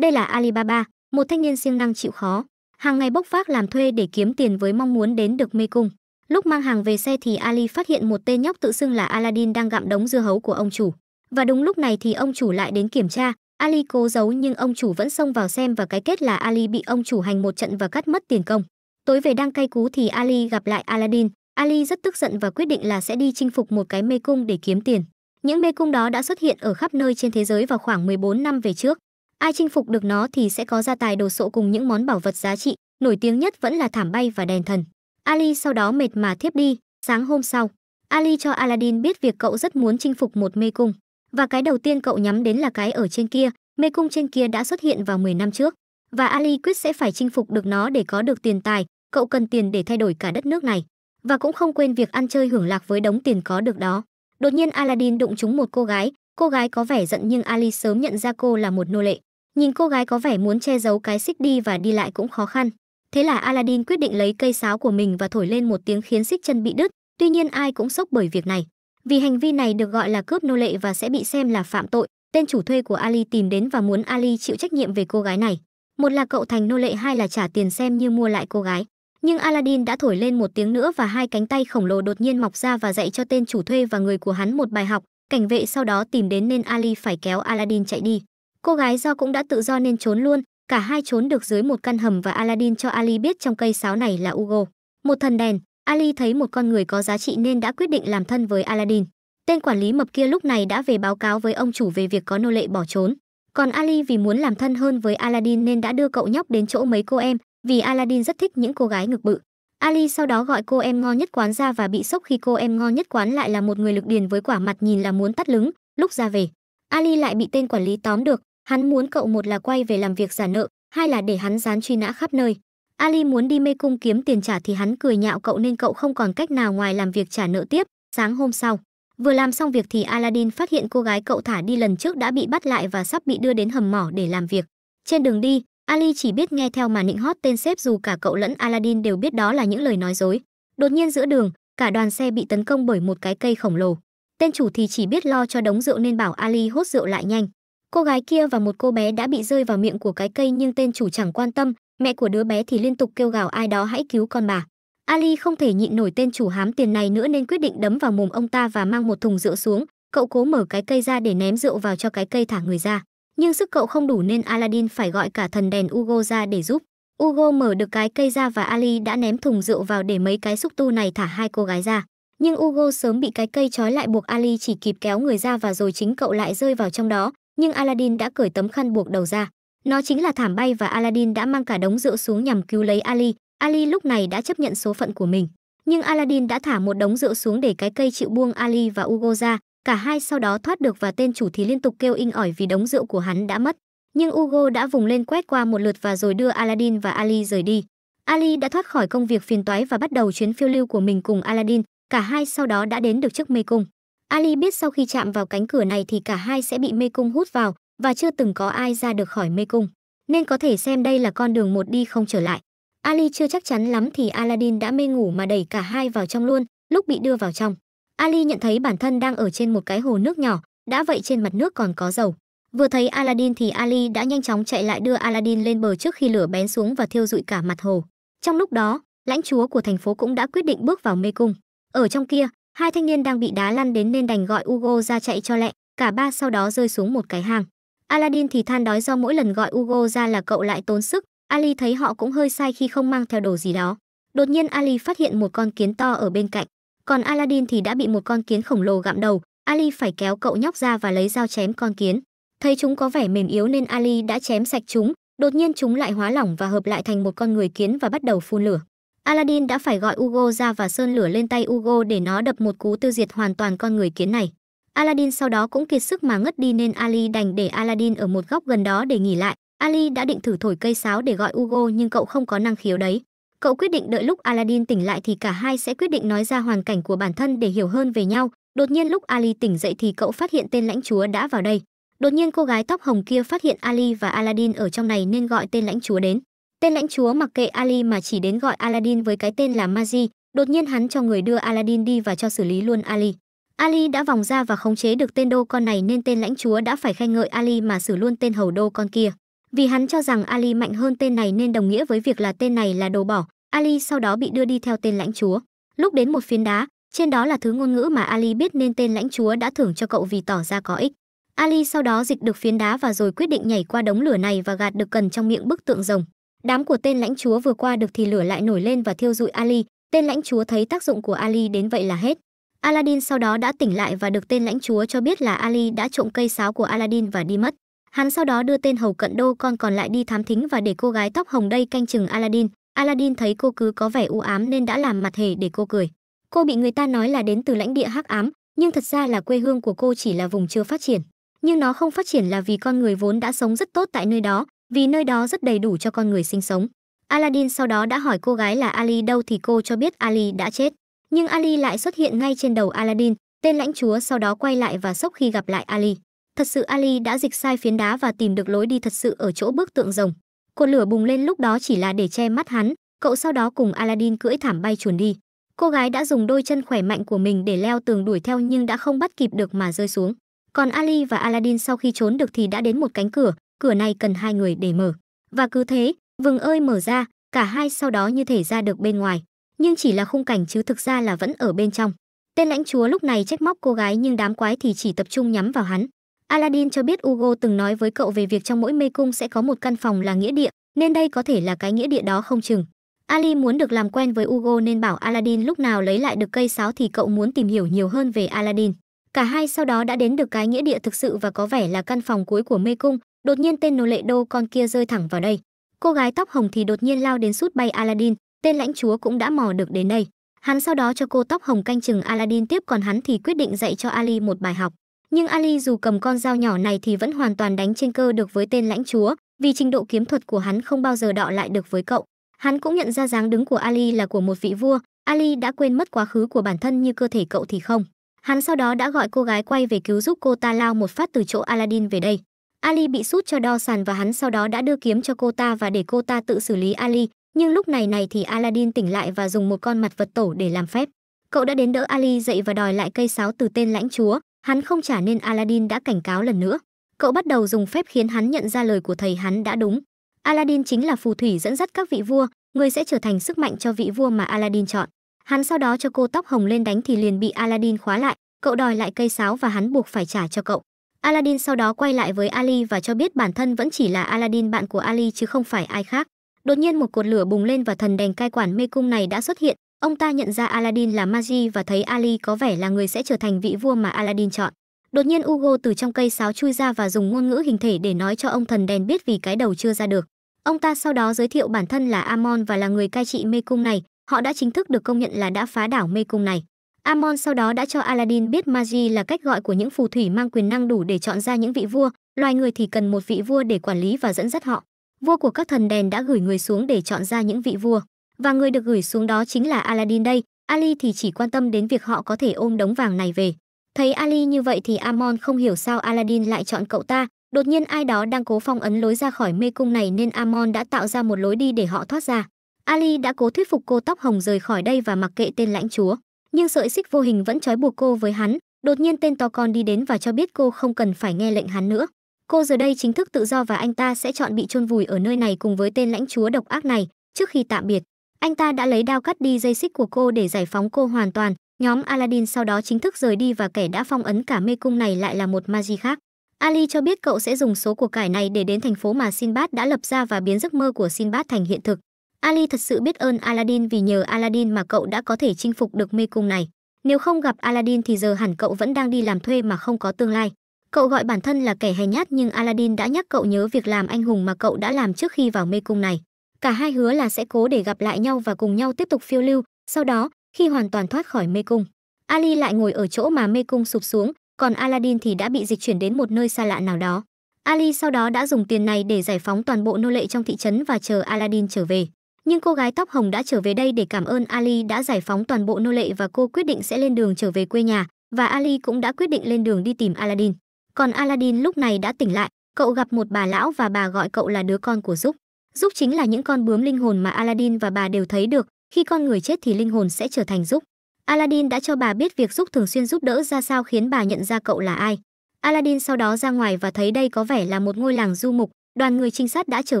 Đây là Alibaba, một thanh niên siêng năng chịu khó, hàng ngày bốc vác làm thuê để kiếm tiền với mong muốn đến được mê cung. Lúc mang hàng về xe thì Ali phát hiện một tên nhóc tự xưng là Aladdin đang gặm đống dưa hấu của ông chủ. Và đúng lúc này thì ông chủ lại đến kiểm tra, Ali cố giấu nhưng ông chủ vẫn xông vào xem và cái kết là Ali bị ông chủ hành một trận và cắt mất tiền công. Tối về đang cay cú thì Ali gặp lại Aladdin, Ali rất tức giận và quyết định là sẽ đi chinh phục một cái mê cung để kiếm tiền. Những mê cung đó đã xuất hiện ở khắp nơi trên thế giới vào khoảng 14 năm về trước ai chinh phục được nó thì sẽ có gia tài đồ sộ cùng những món bảo vật giá trị, nổi tiếng nhất vẫn là thảm bay và đèn thần. Ali sau đó mệt mà thiếp đi, sáng hôm sau, Ali cho Aladdin biết việc cậu rất muốn chinh phục một mê cung, và cái đầu tiên cậu nhắm đến là cái ở trên kia, mê cung trên kia đã xuất hiện vào 10 năm trước, và Ali quyết sẽ phải chinh phục được nó để có được tiền tài, cậu cần tiền để thay đổi cả đất nước này, và cũng không quên việc ăn chơi hưởng lạc với đống tiền có được đó. Đột nhiên Aladdin đụng trúng một cô gái, Cô gái có vẻ giận nhưng Ali sớm nhận ra cô là một nô lệ. Nhìn cô gái có vẻ muốn che giấu cái xích đi và đi lại cũng khó khăn. Thế là Aladdin quyết định lấy cây sáo của mình và thổi lên một tiếng khiến xích chân bị đứt. Tuy nhiên ai cũng sốc bởi việc này. Vì hành vi này được gọi là cướp nô lệ và sẽ bị xem là phạm tội, tên chủ thuê của Ali tìm đến và muốn Ali chịu trách nhiệm về cô gái này. Một là cậu thành nô lệ, hai là trả tiền xem như mua lại cô gái. Nhưng Aladdin đã thổi lên một tiếng nữa và hai cánh tay khổng lồ đột nhiên mọc ra và dạy cho tên chủ thuê và người của hắn một bài học, Cảnh vệ sau đó tìm đến nên Ali phải kéo Aladdin chạy đi. Cô gái do cũng đã tự do nên trốn luôn, cả hai trốn được dưới một căn hầm và Aladdin cho Ali biết trong cây sáo này là Ugo, một thần đèn. Ali thấy một con người có giá trị nên đã quyết định làm thân với Aladdin. Tên quản lý mập kia lúc này đã về báo cáo với ông chủ về việc có nô lệ bỏ trốn. Còn Ali vì muốn làm thân hơn với Aladdin nên đã đưa cậu nhóc đến chỗ mấy cô em, vì Aladdin rất thích những cô gái ngực bự. Ali sau đó gọi cô em ngon nhất quán ra và bị sốc khi cô em ngon nhất quán lại là một người lực điền với quả mặt nhìn là muốn tắt lứng, lúc ra về. Ali lại bị tên quản lý tóm được, hắn muốn cậu một là quay về làm việc giả nợ, hai là để hắn dán truy nã khắp nơi. Ali muốn đi mê cung kiếm tiền trả thì hắn cười nhạo cậu nên cậu không còn cách nào ngoài làm việc trả nợ tiếp, sáng hôm sau. Vừa làm xong việc thì Aladdin phát hiện cô gái cậu thả đi lần trước đã bị bắt lại và sắp bị đưa đến hầm mỏ để làm việc. Trên đường đi, Ali chỉ biết nghe theo mà nịnh hót tên sếp dù cả cậu lẫn Aladdin đều biết đó là những lời nói dối. Đột nhiên giữa đường, cả đoàn xe bị tấn công bởi một cái cây khổng lồ. Tên chủ thì chỉ biết lo cho đống rượu nên bảo Ali hốt rượu lại nhanh. Cô gái kia và một cô bé đã bị rơi vào miệng của cái cây nhưng tên chủ chẳng quan tâm, mẹ của đứa bé thì liên tục kêu gào ai đó hãy cứu con bà. Ali không thể nhịn nổi tên chủ hám tiền này nữa nên quyết định đấm vào mồm ông ta và mang một thùng rượu xuống, cậu cố mở cái cây ra để ném rượu vào cho cái cây thả người ra. Nhưng sức cậu không đủ nên Aladdin phải gọi cả thần đèn Ugo ra để giúp. Ugo mở được cái cây ra và Ali đã ném thùng rượu vào để mấy cái xúc tu này thả hai cô gái ra. Nhưng Ugo sớm bị cái cây trói lại buộc Ali chỉ kịp kéo người ra và rồi chính cậu lại rơi vào trong đó. Nhưng Aladdin đã cởi tấm khăn buộc đầu ra. Nó chính là thảm bay và Aladdin đã mang cả đống rượu xuống nhằm cứu lấy Ali. Ali lúc này đã chấp nhận số phận của mình. Nhưng Aladdin đã thả một đống rượu xuống để cái cây chịu buông Ali và Ugo ra. Cả hai sau đó thoát được và tên chủ thì liên tục kêu inh ỏi vì đống rượu của hắn đã mất. Nhưng Ugo đã vùng lên quét qua một lượt và rồi đưa Aladdin và Ali rời đi. Ali đã thoát khỏi công việc phiền toái và bắt đầu chuyến phiêu lưu của mình cùng Aladdin. Cả hai sau đó đã đến được trước mê cung. Ali biết sau khi chạm vào cánh cửa này thì cả hai sẽ bị mê cung hút vào và chưa từng có ai ra được khỏi mê cung. Nên có thể xem đây là con đường một đi không trở lại. Ali chưa chắc chắn lắm thì Aladdin đã mê ngủ mà đẩy cả hai vào trong luôn, lúc bị đưa vào trong. Ali nhận thấy bản thân đang ở trên một cái hồ nước nhỏ, đã vậy trên mặt nước còn có dầu. Vừa thấy Aladdin thì Ali đã nhanh chóng chạy lại đưa Aladdin lên bờ trước khi lửa bén xuống và thiêu rụi cả mặt hồ. Trong lúc đó, lãnh chúa của thành phố cũng đã quyết định bước vào mê cung. Ở trong kia, hai thanh niên đang bị đá lăn đến nên đành gọi Ugo ra chạy cho lẹ, cả ba sau đó rơi xuống một cái hang. Aladdin thì than đói do mỗi lần gọi Ugo ra là cậu lại tốn sức, Ali thấy họ cũng hơi sai khi không mang theo đồ gì đó. Đột nhiên Ali phát hiện một con kiến to ở bên cạnh còn Aladdin thì đã bị một con kiến khổng lồ gặm đầu, Ali phải kéo cậu nhóc ra và lấy dao chém con kiến. Thấy chúng có vẻ mềm yếu nên Ali đã chém sạch chúng, đột nhiên chúng lại hóa lỏng và hợp lại thành một con người kiến và bắt đầu phun lửa. Aladdin đã phải gọi Ugo ra và sơn lửa lên tay Ugo để nó đập một cú tiêu diệt hoàn toàn con người kiến này. Aladdin sau đó cũng kiệt sức mà ngất đi nên Ali đành để Aladdin ở một góc gần đó để nghỉ lại. Ali đã định thử thổi cây sáo để gọi Ugo nhưng cậu không có năng khiếu đấy. Cậu quyết định đợi lúc Aladdin tỉnh lại thì cả hai sẽ quyết định nói ra hoàn cảnh của bản thân để hiểu hơn về nhau. Đột nhiên lúc Ali tỉnh dậy thì cậu phát hiện tên lãnh chúa đã vào đây. Đột nhiên cô gái tóc hồng kia phát hiện Ali và Aladdin ở trong này nên gọi tên lãnh chúa đến. Tên lãnh chúa mặc kệ Ali mà chỉ đến gọi Aladdin với cái tên là Maji, đột nhiên hắn cho người đưa Aladdin đi và cho xử lý luôn Ali. Ali đã vòng ra và khống chế được tên đô con này nên tên lãnh chúa đã phải khen ngợi Ali mà xử luôn tên hầu đô con kia. Vì hắn cho rằng Ali mạnh hơn tên này nên đồng nghĩa với việc là tên này là đồ bỏ, Ali sau đó bị đưa đi theo tên lãnh chúa. Lúc đến một phiến đá, trên đó là thứ ngôn ngữ mà Ali biết nên tên lãnh chúa đã thưởng cho cậu vì tỏ ra có ích. Ali sau đó dịch được phiến đá và rồi quyết định nhảy qua đống lửa này và gạt được cần trong miệng bức tượng rồng. Đám của tên lãnh chúa vừa qua được thì lửa lại nổi lên và thiêu rụi Ali, tên lãnh chúa thấy tác dụng của Ali đến vậy là hết. Aladdin sau đó đã tỉnh lại và được tên lãnh chúa cho biết là Ali đã trộm cây sáo của Aladdin và đi mất. Hắn sau đó đưa tên hầu cận đô con còn lại đi thám thính và để cô gái tóc hồng đây canh chừng Aladdin, Aladdin thấy cô cứ có vẻ u ám nên đã làm mặt hề để cô cười. Cô bị người ta nói là đến từ lãnh địa hắc ám, nhưng thật ra là quê hương của cô chỉ là vùng chưa phát triển. Nhưng nó không phát triển là vì con người vốn đã sống rất tốt tại nơi đó, vì nơi đó rất đầy đủ cho con người sinh sống. Aladdin sau đó đã hỏi cô gái là Ali đâu thì cô cho biết Ali đã chết. Nhưng Ali lại xuất hiện ngay trên đầu Aladdin, tên lãnh chúa sau đó quay lại và sốc khi gặp lại Ali. Thật sự Ali đã dịch sai phiến đá và tìm được lối đi thật sự ở chỗ bức tượng rồng. Cột lửa bùng lên lúc đó chỉ là để che mắt hắn, cậu sau đó cùng Aladdin cưỡi thảm bay chuồn đi. Cô gái đã dùng đôi chân khỏe mạnh của mình để leo tường đuổi theo nhưng đã không bắt kịp được mà rơi xuống. Còn Ali và Aladdin sau khi trốn được thì đã đến một cánh cửa, cửa này cần hai người để mở. Và cứ thế, vừng ơi mở ra, cả hai sau đó như thể ra được bên ngoài. Nhưng chỉ là khung cảnh chứ thực ra là vẫn ở bên trong. Tên lãnh chúa lúc này trách móc cô gái nhưng đám quái thì chỉ tập trung nhắm vào hắn. Aladdin cho biết Ugo từng nói với cậu về việc trong mỗi mê cung sẽ có một căn phòng là nghĩa địa, nên đây có thể là cái nghĩa địa đó không chừng. Ali muốn được làm quen với Ugo nên bảo Aladdin lúc nào lấy lại được cây sáo thì cậu muốn tìm hiểu nhiều hơn về Aladdin. Cả hai sau đó đã đến được cái nghĩa địa thực sự và có vẻ là căn phòng cuối của mê cung, đột nhiên tên nô lệ đô con kia rơi thẳng vào đây. Cô gái tóc hồng thì đột nhiên lao đến sút bay Aladdin, tên lãnh chúa cũng đã mò được đến đây. Hắn sau đó cho cô tóc hồng canh chừng Aladdin tiếp còn hắn thì quyết định dạy cho Ali một bài học nhưng Ali dù cầm con dao nhỏ này thì vẫn hoàn toàn đánh trên cơ được với tên lãnh chúa, vì trình độ kiếm thuật của hắn không bao giờ đọ lại được với cậu. Hắn cũng nhận ra dáng đứng của Ali là của một vị vua, Ali đã quên mất quá khứ của bản thân như cơ thể cậu thì không. Hắn sau đó đã gọi cô gái quay về cứu giúp cô ta lao một phát từ chỗ Aladdin về đây. Ali bị sút cho đo sàn và hắn sau đó đã đưa kiếm cho cô ta và để cô ta tự xử lý Ali, nhưng lúc này này thì Aladdin tỉnh lại và dùng một con mặt vật tổ để làm phép. Cậu đã đến đỡ Ali dậy và đòi lại cây sáo từ tên lãnh chúa, Hắn không trả nên Aladdin đã cảnh cáo lần nữa. Cậu bắt đầu dùng phép khiến hắn nhận ra lời của thầy hắn đã đúng. Aladdin chính là phù thủy dẫn dắt các vị vua, người sẽ trở thành sức mạnh cho vị vua mà Aladdin chọn. Hắn sau đó cho cô tóc hồng lên đánh thì liền bị Aladdin khóa lại, cậu đòi lại cây sáo và hắn buộc phải trả cho cậu. Aladdin sau đó quay lại với Ali và cho biết bản thân vẫn chỉ là Aladdin bạn của Ali chứ không phải ai khác. Đột nhiên một cột lửa bùng lên và thần đèn cai quản mê cung này đã xuất hiện, Ông ta nhận ra Aladdin là Magi và thấy Ali có vẻ là người sẽ trở thành vị vua mà Aladdin chọn. Đột nhiên Ugo từ trong cây sáo chui ra và dùng ngôn ngữ hình thể để nói cho ông thần đèn biết vì cái đầu chưa ra được. Ông ta sau đó giới thiệu bản thân là Amon và là người cai trị mê cung này, họ đã chính thức được công nhận là đã phá đảo mê cung này. Amon sau đó đã cho Aladdin biết Magi là cách gọi của những phù thủy mang quyền năng đủ để chọn ra những vị vua, loài người thì cần một vị vua để quản lý và dẫn dắt họ. Vua của các thần đèn đã gửi người xuống để chọn ra những vị vua và người được gửi xuống đó chính là Aladdin đây. Ali thì chỉ quan tâm đến việc họ có thể ôm đống vàng này về. Thấy Ali như vậy thì Amon không hiểu sao Aladdin lại chọn cậu ta. Đột nhiên ai đó đang cố phong ấn lối ra khỏi mê cung này nên Amon đã tạo ra một lối đi để họ thoát ra. Ali đã cố thuyết phục cô tóc hồng rời khỏi đây và mặc kệ tên lãnh chúa. Nhưng sợi xích vô hình vẫn trói buộc cô với hắn. Đột nhiên tên to con đi đến và cho biết cô không cần phải nghe lệnh hắn nữa. Cô giờ đây chính thức tự do và anh ta sẽ chọn bị chôn vùi ở nơi này cùng với tên lãnh chúa độc ác này trước khi tạm biệt. Anh ta đã lấy đao cắt đi dây xích của cô để giải phóng cô hoàn toàn. Nhóm Aladdin sau đó chính thức rời đi và kẻ đã phong ấn cả mê cung này lại là một Magi khác. Ali cho biết cậu sẽ dùng số của cải này để đến thành phố mà Sinbad đã lập ra và biến giấc mơ của Sinbad thành hiện thực. Ali thật sự biết ơn Aladdin vì nhờ Aladdin mà cậu đã có thể chinh phục được mê cung này. Nếu không gặp Aladdin thì giờ hẳn cậu vẫn đang đi làm thuê mà không có tương lai. Cậu gọi bản thân là kẻ hèn nhát nhưng Aladdin đã nhắc cậu nhớ việc làm anh hùng mà cậu đã làm trước khi vào mê cung này. Cả hai hứa là sẽ cố để gặp lại nhau và cùng nhau tiếp tục phiêu lưu, sau đó, khi hoàn toàn thoát khỏi mê cung, Ali lại ngồi ở chỗ mà mê cung sụp xuống, còn Aladdin thì đã bị dịch chuyển đến một nơi xa lạ nào đó. Ali sau đó đã dùng tiền này để giải phóng toàn bộ nô lệ trong thị trấn và chờ Aladdin trở về. Nhưng cô gái tóc hồng đã trở về đây để cảm ơn Ali đã giải phóng toàn bộ nô lệ và cô quyết định sẽ lên đường trở về quê nhà, và Ali cũng đã quyết định lên đường đi tìm Aladdin. Còn Aladdin lúc này đã tỉnh lại, cậu gặp một bà lão và bà gọi cậu là đứa con của giúp. Giúp chính là những con bướm linh hồn mà Aladdin và bà đều thấy được, khi con người chết thì linh hồn sẽ trở thành giúp. Aladdin đã cho bà biết việc giúp thường xuyên giúp đỡ ra sao khiến bà nhận ra cậu là ai. Aladdin sau đó ra ngoài và thấy đây có vẻ là một ngôi làng du mục, đoàn người trinh sát đã trở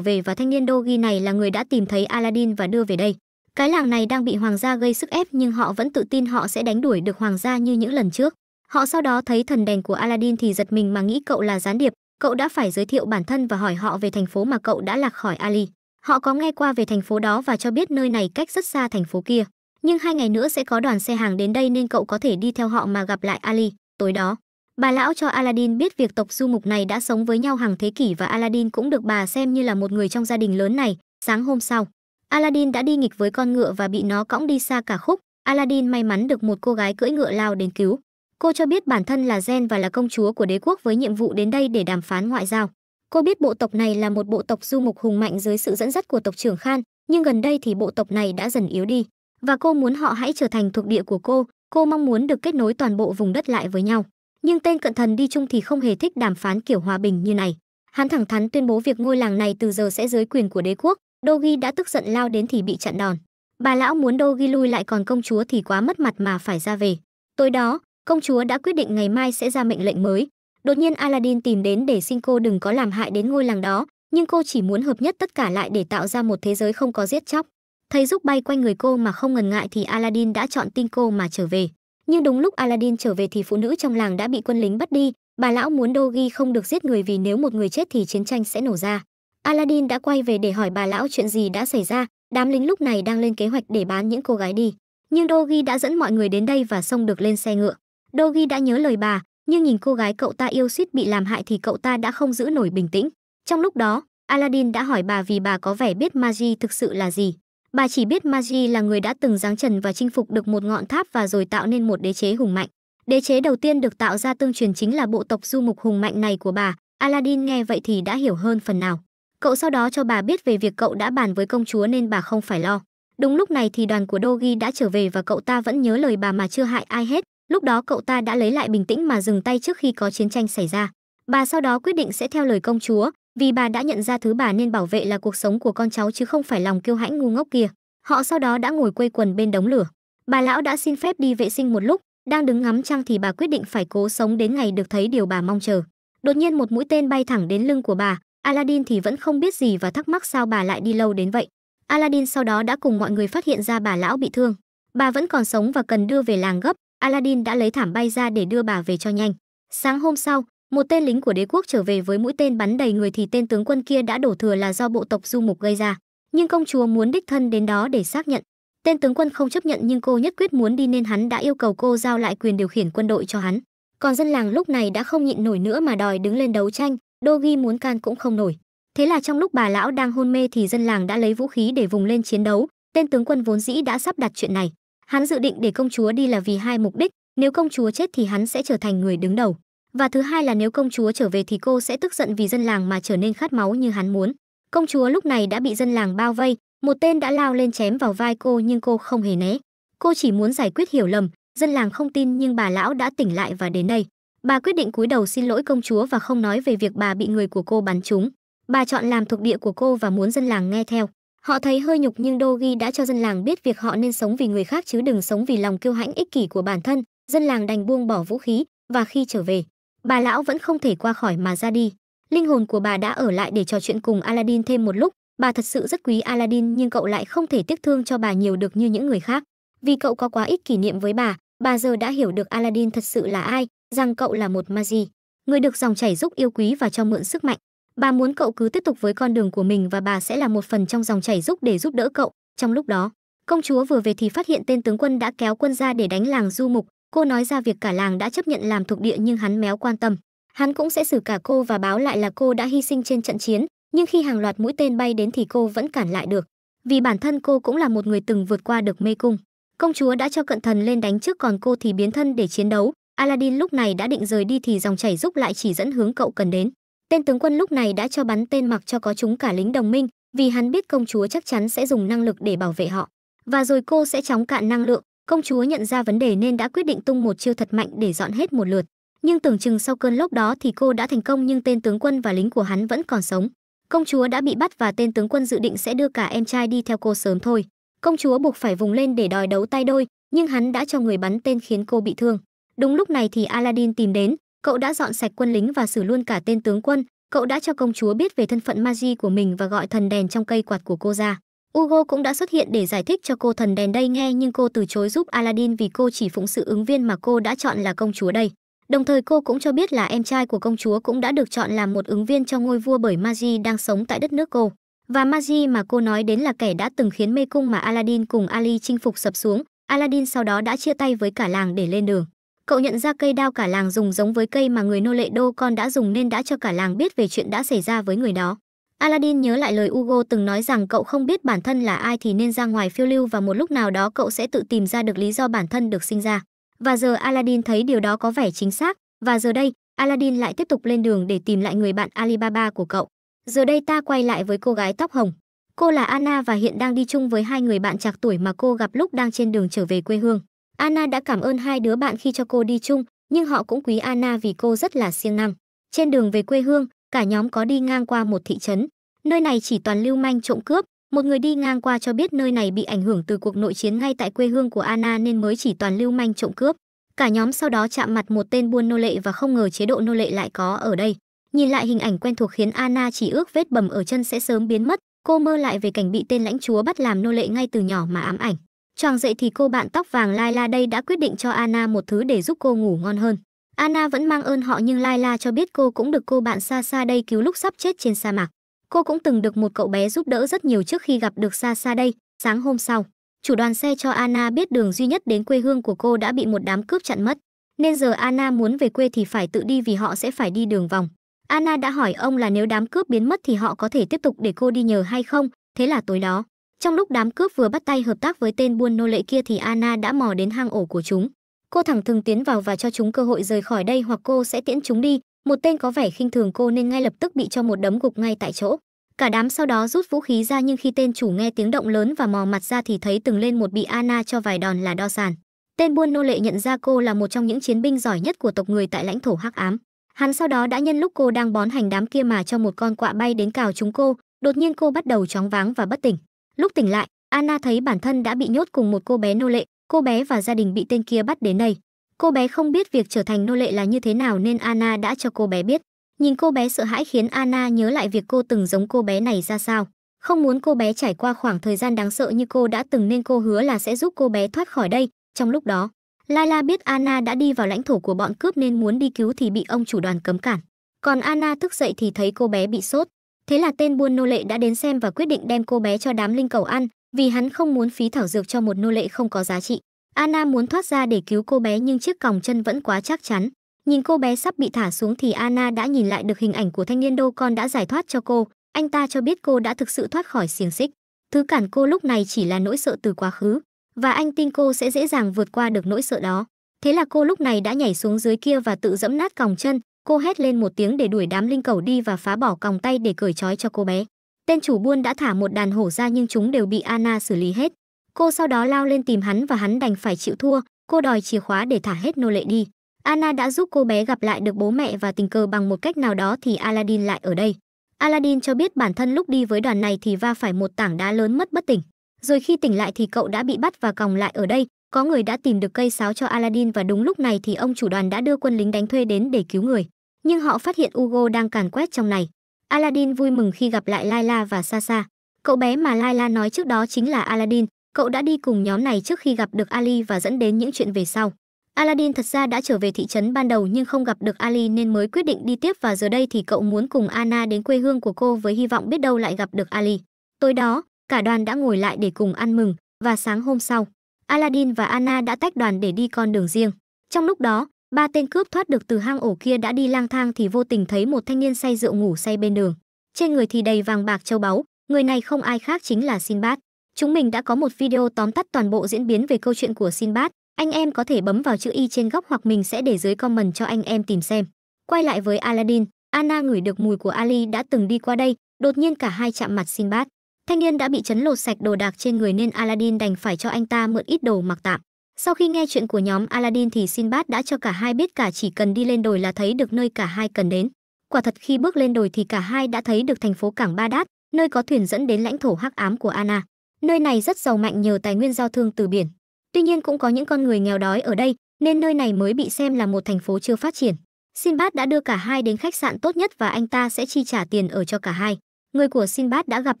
về và thanh niên Dogi này là người đã tìm thấy Aladdin và đưa về đây. Cái làng này đang bị hoàng gia gây sức ép nhưng họ vẫn tự tin họ sẽ đánh đuổi được hoàng gia như những lần trước. Họ sau đó thấy thần đèn của Aladdin thì giật mình mà nghĩ cậu là gián điệp, cậu đã phải giới thiệu bản thân và hỏi họ về thành phố mà cậu đã lạc khỏi Ali. Họ có nghe qua về thành phố đó và cho biết nơi này cách rất xa thành phố kia. Nhưng hai ngày nữa sẽ có đoàn xe hàng đến đây nên cậu có thể đi theo họ mà gặp lại Ali. Tối đó, bà lão cho Aladdin biết việc tộc du mục này đã sống với nhau hàng thế kỷ và Aladdin cũng được bà xem như là một người trong gia đình lớn này. Sáng hôm sau, Aladdin đã đi nghịch với con ngựa và bị nó cõng đi xa cả khúc. Aladdin may mắn được một cô gái cưỡi ngựa lao đến cứu. Cô cho biết bản thân là Gen và là công chúa của đế quốc với nhiệm vụ đến đây để đàm phán ngoại giao. Cô biết bộ tộc này là một bộ tộc du mục hùng mạnh dưới sự dẫn dắt của tộc trưởng Khan, nhưng gần đây thì bộ tộc này đã dần yếu đi và cô muốn họ hãy trở thành thuộc địa của cô, cô mong muốn được kết nối toàn bộ vùng đất lại với nhau. Nhưng tên cận thần đi chung thì không hề thích đàm phán kiểu hòa bình như này. Hắn thẳng thắn tuyên bố việc ngôi làng này từ giờ sẽ dưới quyền của đế quốc, Dogi đã tức giận lao đến thì bị chặn đòn. Bà lão muốn Dogi lui lại còn công chúa thì quá mất mặt mà phải ra về. Tối đó, Công chúa đã quyết định ngày mai sẽ ra mệnh lệnh mới. Đột nhiên Aladdin tìm đến để xin cô đừng có làm hại đến ngôi làng đó, nhưng cô chỉ muốn hợp nhất tất cả lại để tạo ra một thế giới không có giết chóc. Thấy giúp bay quanh người cô mà không ngần ngại thì Aladdin đã chọn tin cô mà trở về. Nhưng đúng lúc Aladdin trở về thì phụ nữ trong làng đã bị quân lính bắt đi, bà lão muốn Dogi không được giết người vì nếu một người chết thì chiến tranh sẽ nổ ra. Aladdin đã quay về để hỏi bà lão chuyện gì đã xảy ra, đám lính lúc này đang lên kế hoạch để bán những cô gái đi. Nhưng Dogi đã dẫn mọi người đến đây và xông được lên xe ngựa. Dogi đã nhớ lời bà, nhưng nhìn cô gái cậu ta yêu suýt bị làm hại thì cậu ta đã không giữ nổi bình tĩnh. Trong lúc đó, Aladdin đã hỏi bà vì bà có vẻ biết Magi thực sự là gì. Bà chỉ biết Magi là người đã từng giáng trần và chinh phục được một ngọn tháp và rồi tạo nên một đế chế hùng mạnh. Đế chế đầu tiên được tạo ra tương truyền chính là bộ tộc du mục hùng mạnh này của bà. Aladdin nghe vậy thì đã hiểu hơn phần nào. Cậu sau đó cho bà biết về việc cậu đã bàn với công chúa nên bà không phải lo. Đúng lúc này thì đoàn của Dogi đã trở về và cậu ta vẫn nhớ lời bà mà chưa hại ai hết. Lúc đó cậu ta đã lấy lại bình tĩnh mà dừng tay trước khi có chiến tranh xảy ra. Bà sau đó quyết định sẽ theo lời công chúa, vì bà đã nhận ra thứ bà nên bảo vệ là cuộc sống của con cháu chứ không phải lòng kiêu hãnh ngu ngốc kia. Họ sau đó đã ngồi quây quần bên đống lửa. Bà lão đã xin phép đi vệ sinh một lúc, đang đứng ngắm trăng thì bà quyết định phải cố sống đến ngày được thấy điều bà mong chờ. Đột nhiên một mũi tên bay thẳng đến lưng của bà, Aladdin thì vẫn không biết gì và thắc mắc sao bà lại đi lâu đến vậy. Aladdin sau đó đã cùng mọi người phát hiện ra bà lão bị thương. Bà vẫn còn sống và cần đưa về làng gấp, Aladdin đã lấy thảm bay ra để đưa bà về cho nhanh. Sáng hôm sau, một tên lính của đế quốc trở về với mũi tên bắn đầy người thì tên tướng quân kia đã đổ thừa là do bộ tộc du mục gây ra. Nhưng công chúa muốn đích thân đến đó để xác nhận. Tên tướng quân không chấp nhận nhưng cô nhất quyết muốn đi nên hắn đã yêu cầu cô giao lại quyền điều khiển quân đội cho hắn. Còn dân làng lúc này đã không nhịn nổi nữa mà đòi đứng lên đấu tranh, Dogi muốn can cũng không nổi. Thế là trong lúc bà lão đang hôn mê thì dân làng đã lấy vũ khí để vùng lên chiến đấu, tên tướng quân vốn dĩ đã sắp đặt chuyện này, Hắn dự định để công chúa đi là vì hai mục đích, nếu công chúa chết thì hắn sẽ trở thành người đứng đầu. Và thứ hai là nếu công chúa trở về thì cô sẽ tức giận vì dân làng mà trở nên khát máu như hắn muốn. Công chúa lúc này đã bị dân làng bao vây, một tên đã lao lên chém vào vai cô nhưng cô không hề né. Cô chỉ muốn giải quyết hiểu lầm, dân làng không tin nhưng bà lão đã tỉnh lại và đến đây. Bà quyết định cúi đầu xin lỗi công chúa và không nói về việc bà bị người của cô bắn trúng. Bà chọn làm thuộc địa của cô và muốn dân làng nghe theo. Họ thấy hơi nhục nhưng Dogi đã cho dân làng biết việc họ nên sống vì người khác chứ đừng sống vì lòng kiêu hãnh ích kỷ của bản thân, dân làng đành buông bỏ vũ khí và khi trở về, bà lão vẫn không thể qua khỏi mà ra đi. Linh hồn của bà đã ở lại để trò chuyện cùng Aladdin thêm một lúc, bà thật sự rất quý Aladdin nhưng cậu lại không thể tiếc thương cho bà nhiều được như những người khác. Vì cậu có quá ít kỷ niệm với bà, bà giờ đã hiểu được Aladdin thật sự là ai, rằng cậu là một Magi, người được dòng chảy giúp yêu quý và cho mượn sức mạnh. Bà muốn cậu cứ tiếp tục với con đường của mình và bà sẽ là một phần trong dòng chảy giúp để giúp đỡ cậu. Trong lúc đó, công chúa vừa về thì phát hiện tên tướng quân đã kéo quân ra để đánh làng Du Mục. Cô nói ra việc cả làng đã chấp nhận làm thuộc địa nhưng hắn méo quan tâm. Hắn cũng sẽ xử cả cô và báo lại là cô đã hy sinh trên trận chiến, nhưng khi hàng loạt mũi tên bay đến thì cô vẫn cản lại được. Vì bản thân cô cũng là một người từng vượt qua được mê cung. Công chúa đã cho cận thần lên đánh trước còn cô thì biến thân để chiến đấu. Aladdin lúc này đã định rời đi thì dòng chảy giúp lại chỉ dẫn hướng cậu cần đến. Tên tướng quân lúc này đã cho bắn tên mặc cho có chúng cả lính đồng minh, vì hắn biết công chúa chắc chắn sẽ dùng năng lực để bảo vệ họ. Và rồi cô sẽ chóng cạn năng lượng, công chúa nhận ra vấn đề nên đã quyết định tung một chiêu thật mạnh để dọn hết một lượt. Nhưng tưởng chừng sau cơn lốc đó thì cô đã thành công nhưng tên tướng quân và lính của hắn vẫn còn sống. Công chúa đã bị bắt và tên tướng quân dự định sẽ đưa cả em trai đi theo cô sớm thôi. Công chúa buộc phải vùng lên để đòi đấu tay đôi, nhưng hắn đã cho người bắn tên khiến cô bị thương. Đúng lúc này thì Aladdin tìm đến, cậu đã dọn sạch quân lính và xử luôn cả tên tướng quân cậu đã cho công chúa biết về thân phận magi của mình và gọi thần đèn trong cây quạt của cô ra Ugo cũng đã xuất hiện để giải thích cho cô thần đèn đây nghe nhưng cô từ chối giúp Aladdin vì cô chỉ phụng sự ứng viên mà cô đã chọn là công chúa đây. Đồng thời cô cũng cho biết là em trai của công chúa cũng đã được chọn làm một ứng viên cho ngôi vua bởi Magi đang sống tại đất nước cô. Và Magi mà cô nói đến là kẻ đã từng khiến mê cung mà Aladdin cùng Ali chinh phục sập xuống. Aladdin sau đó đã chia tay với cả làng để lên đường cậu nhận ra cây đao cả làng dùng giống với cây mà người nô lệ đô con đã dùng nên đã cho cả làng biết về chuyện đã xảy ra với người đó. Aladdin nhớ lại lời Ugo từng nói rằng cậu không biết bản thân là ai thì nên ra ngoài phiêu lưu và một lúc nào đó cậu sẽ tự tìm ra được lý do bản thân được sinh ra. Và giờ Aladdin thấy điều đó có vẻ chính xác, và giờ đây, Aladdin lại tiếp tục lên đường để tìm lại người bạn Alibaba của cậu. Giờ đây ta quay lại với cô gái tóc hồng. Cô là Anna và hiện đang đi chung với hai người bạn trạc tuổi mà cô gặp lúc đang trên đường trở về quê hương. Anna đã cảm ơn hai đứa bạn khi cho cô đi chung, nhưng họ cũng quý Anna vì cô rất là siêng năng. Trên đường về quê hương, cả nhóm có đi ngang qua một thị trấn. Nơi này chỉ toàn lưu manh trộm cướp, một người đi ngang qua cho biết nơi này bị ảnh hưởng từ cuộc nội chiến ngay tại quê hương của Anna nên mới chỉ toàn lưu manh trộm cướp. Cả nhóm sau đó chạm mặt một tên buôn nô lệ và không ngờ chế độ nô lệ lại có ở đây. Nhìn lại hình ảnh quen thuộc khiến Anna chỉ ước vết bầm ở chân sẽ sớm biến mất, cô mơ lại về cảnh bị tên lãnh chúa bắt làm nô lệ ngay từ nhỏ mà ám ảnh. Choàng dậy thì cô bạn tóc vàng Laila đây đã quyết định cho Anna một thứ để giúp cô ngủ ngon hơn. Anna vẫn mang ơn họ nhưng Laila cho biết cô cũng được cô bạn xa xa đây cứu lúc sắp chết trên sa mạc. Cô cũng từng được một cậu bé giúp đỡ rất nhiều trước khi gặp được xa xa đây, sáng hôm sau. Chủ đoàn xe cho Anna biết đường duy nhất đến quê hương của cô đã bị một đám cướp chặn mất. Nên giờ Anna muốn về quê thì phải tự đi vì họ sẽ phải đi đường vòng. Anna đã hỏi ông là nếu đám cướp biến mất thì họ có thể tiếp tục để cô đi nhờ hay không, thế là tối đó. Trong lúc đám cướp vừa bắt tay hợp tác với tên buôn nô lệ kia thì Anna đã mò đến hang ổ của chúng. Cô thẳng thừng tiến vào và cho chúng cơ hội rời khỏi đây hoặc cô sẽ tiễn chúng đi. Một tên có vẻ khinh thường cô nên ngay lập tức bị cho một đấm gục ngay tại chỗ. Cả đám sau đó rút vũ khí ra nhưng khi tên chủ nghe tiếng động lớn và mò mặt ra thì thấy từng lên một bị Anna cho vài đòn là đo sàn. Tên buôn nô lệ nhận ra cô là một trong những chiến binh giỏi nhất của tộc người tại lãnh thổ Hắc Ám. Hắn sau đó đã nhân lúc cô đang bón hành đám kia mà cho một con quạ bay đến cào chúng cô, đột nhiên cô bắt đầu chóng váng và bất tỉnh. Lúc tỉnh lại, Anna thấy bản thân đã bị nhốt cùng một cô bé nô lệ, cô bé và gia đình bị tên kia bắt đến đây. Cô bé không biết việc trở thành nô lệ là như thế nào nên Anna đã cho cô bé biết. Nhìn cô bé sợ hãi khiến Anna nhớ lại việc cô từng giống cô bé này ra sao. Không muốn cô bé trải qua khoảng thời gian đáng sợ như cô đã từng nên cô hứa là sẽ giúp cô bé thoát khỏi đây. Trong lúc đó, Laila biết Anna đã đi vào lãnh thổ của bọn cướp nên muốn đi cứu thì bị ông chủ đoàn cấm cản. Còn Anna thức dậy thì thấy cô bé bị sốt, Thế là tên buôn nô lệ đã đến xem và quyết định đem cô bé cho đám linh cầu ăn, vì hắn không muốn phí thảo dược cho một nô lệ không có giá trị. Anna muốn thoát ra để cứu cô bé nhưng chiếc còng chân vẫn quá chắc chắn. Nhìn cô bé sắp bị thả xuống thì Anna đã nhìn lại được hình ảnh của thanh niên đô con đã giải thoát cho cô. Anh ta cho biết cô đã thực sự thoát khỏi xiềng xích. Thứ cản cô lúc này chỉ là nỗi sợ từ quá khứ. Và anh tin cô sẽ dễ dàng vượt qua được nỗi sợ đó. Thế là cô lúc này đã nhảy xuống dưới kia và tự dẫm nát còng chân, Cô hét lên một tiếng để đuổi đám linh cầu đi và phá bỏ còng tay để cởi trói cho cô bé. Tên chủ buôn đã thả một đàn hổ ra nhưng chúng đều bị Anna xử lý hết. Cô sau đó lao lên tìm hắn và hắn đành phải chịu thua, cô đòi chìa khóa để thả hết nô lệ đi. Anna đã giúp cô bé gặp lại được bố mẹ và tình cờ bằng một cách nào đó thì Aladdin lại ở đây. Aladdin cho biết bản thân lúc đi với đoàn này thì va phải một tảng đá lớn mất bất tỉnh. Rồi khi tỉnh lại thì cậu đã bị bắt và còng lại ở đây, có người đã tìm được cây sáo cho Aladdin và đúng lúc này thì ông chủ đoàn đã đưa quân lính đánh thuê đến để cứu người. Nhưng họ phát hiện Ugo đang càn quét trong này. Aladdin vui mừng khi gặp lại Layla và Sasa. Cậu bé mà Layla nói trước đó chính là Aladdin. Cậu đã đi cùng nhóm này trước khi gặp được Ali và dẫn đến những chuyện về sau. Aladdin thật ra đã trở về thị trấn ban đầu nhưng không gặp được Ali nên mới quyết định đi tiếp và giờ đây thì cậu muốn cùng Anna đến quê hương của cô với hy vọng biết đâu lại gặp được Ali. Tối đó, cả đoàn đã ngồi lại để cùng ăn mừng và sáng hôm sau, Aladdin và Anna đã tách đoàn để đi con đường riêng. Trong lúc đó, ba tên cướp thoát được từ hang ổ kia đã đi lang thang thì vô tình thấy một thanh niên say rượu ngủ say bên đường. Trên người thì đầy vàng bạc châu báu, người này không ai khác chính là Sinbad. Chúng mình đã có một video tóm tắt toàn bộ diễn biến về câu chuyện của Sinbad. Anh em có thể bấm vào chữ y trên góc hoặc mình sẽ để dưới comment cho anh em tìm xem. Quay lại với Aladdin, Anna ngửi được mùi của Ali đã từng đi qua đây, đột nhiên cả hai chạm mặt Sinbad. Thanh niên đã bị chấn lột sạch đồ đạc trên người nên Aladdin đành phải cho anh ta mượn ít đồ mặc tạm. Sau khi nghe chuyện của nhóm Aladdin thì Sinbad đã cho cả hai biết cả chỉ cần đi lên đồi là thấy được nơi cả hai cần đến. Quả thật khi bước lên đồi thì cả hai đã thấy được thành phố cảng Ba Đát, nơi có thuyền dẫn đến lãnh thổ hắc ám của Anna. Nơi này rất giàu mạnh nhờ tài nguyên giao thương từ biển. Tuy nhiên cũng có những con người nghèo đói ở đây, nên nơi này mới bị xem là một thành phố chưa phát triển. Sinbad đã đưa cả hai đến khách sạn tốt nhất và anh ta sẽ chi trả tiền ở cho cả hai người của Sinbad đã gặp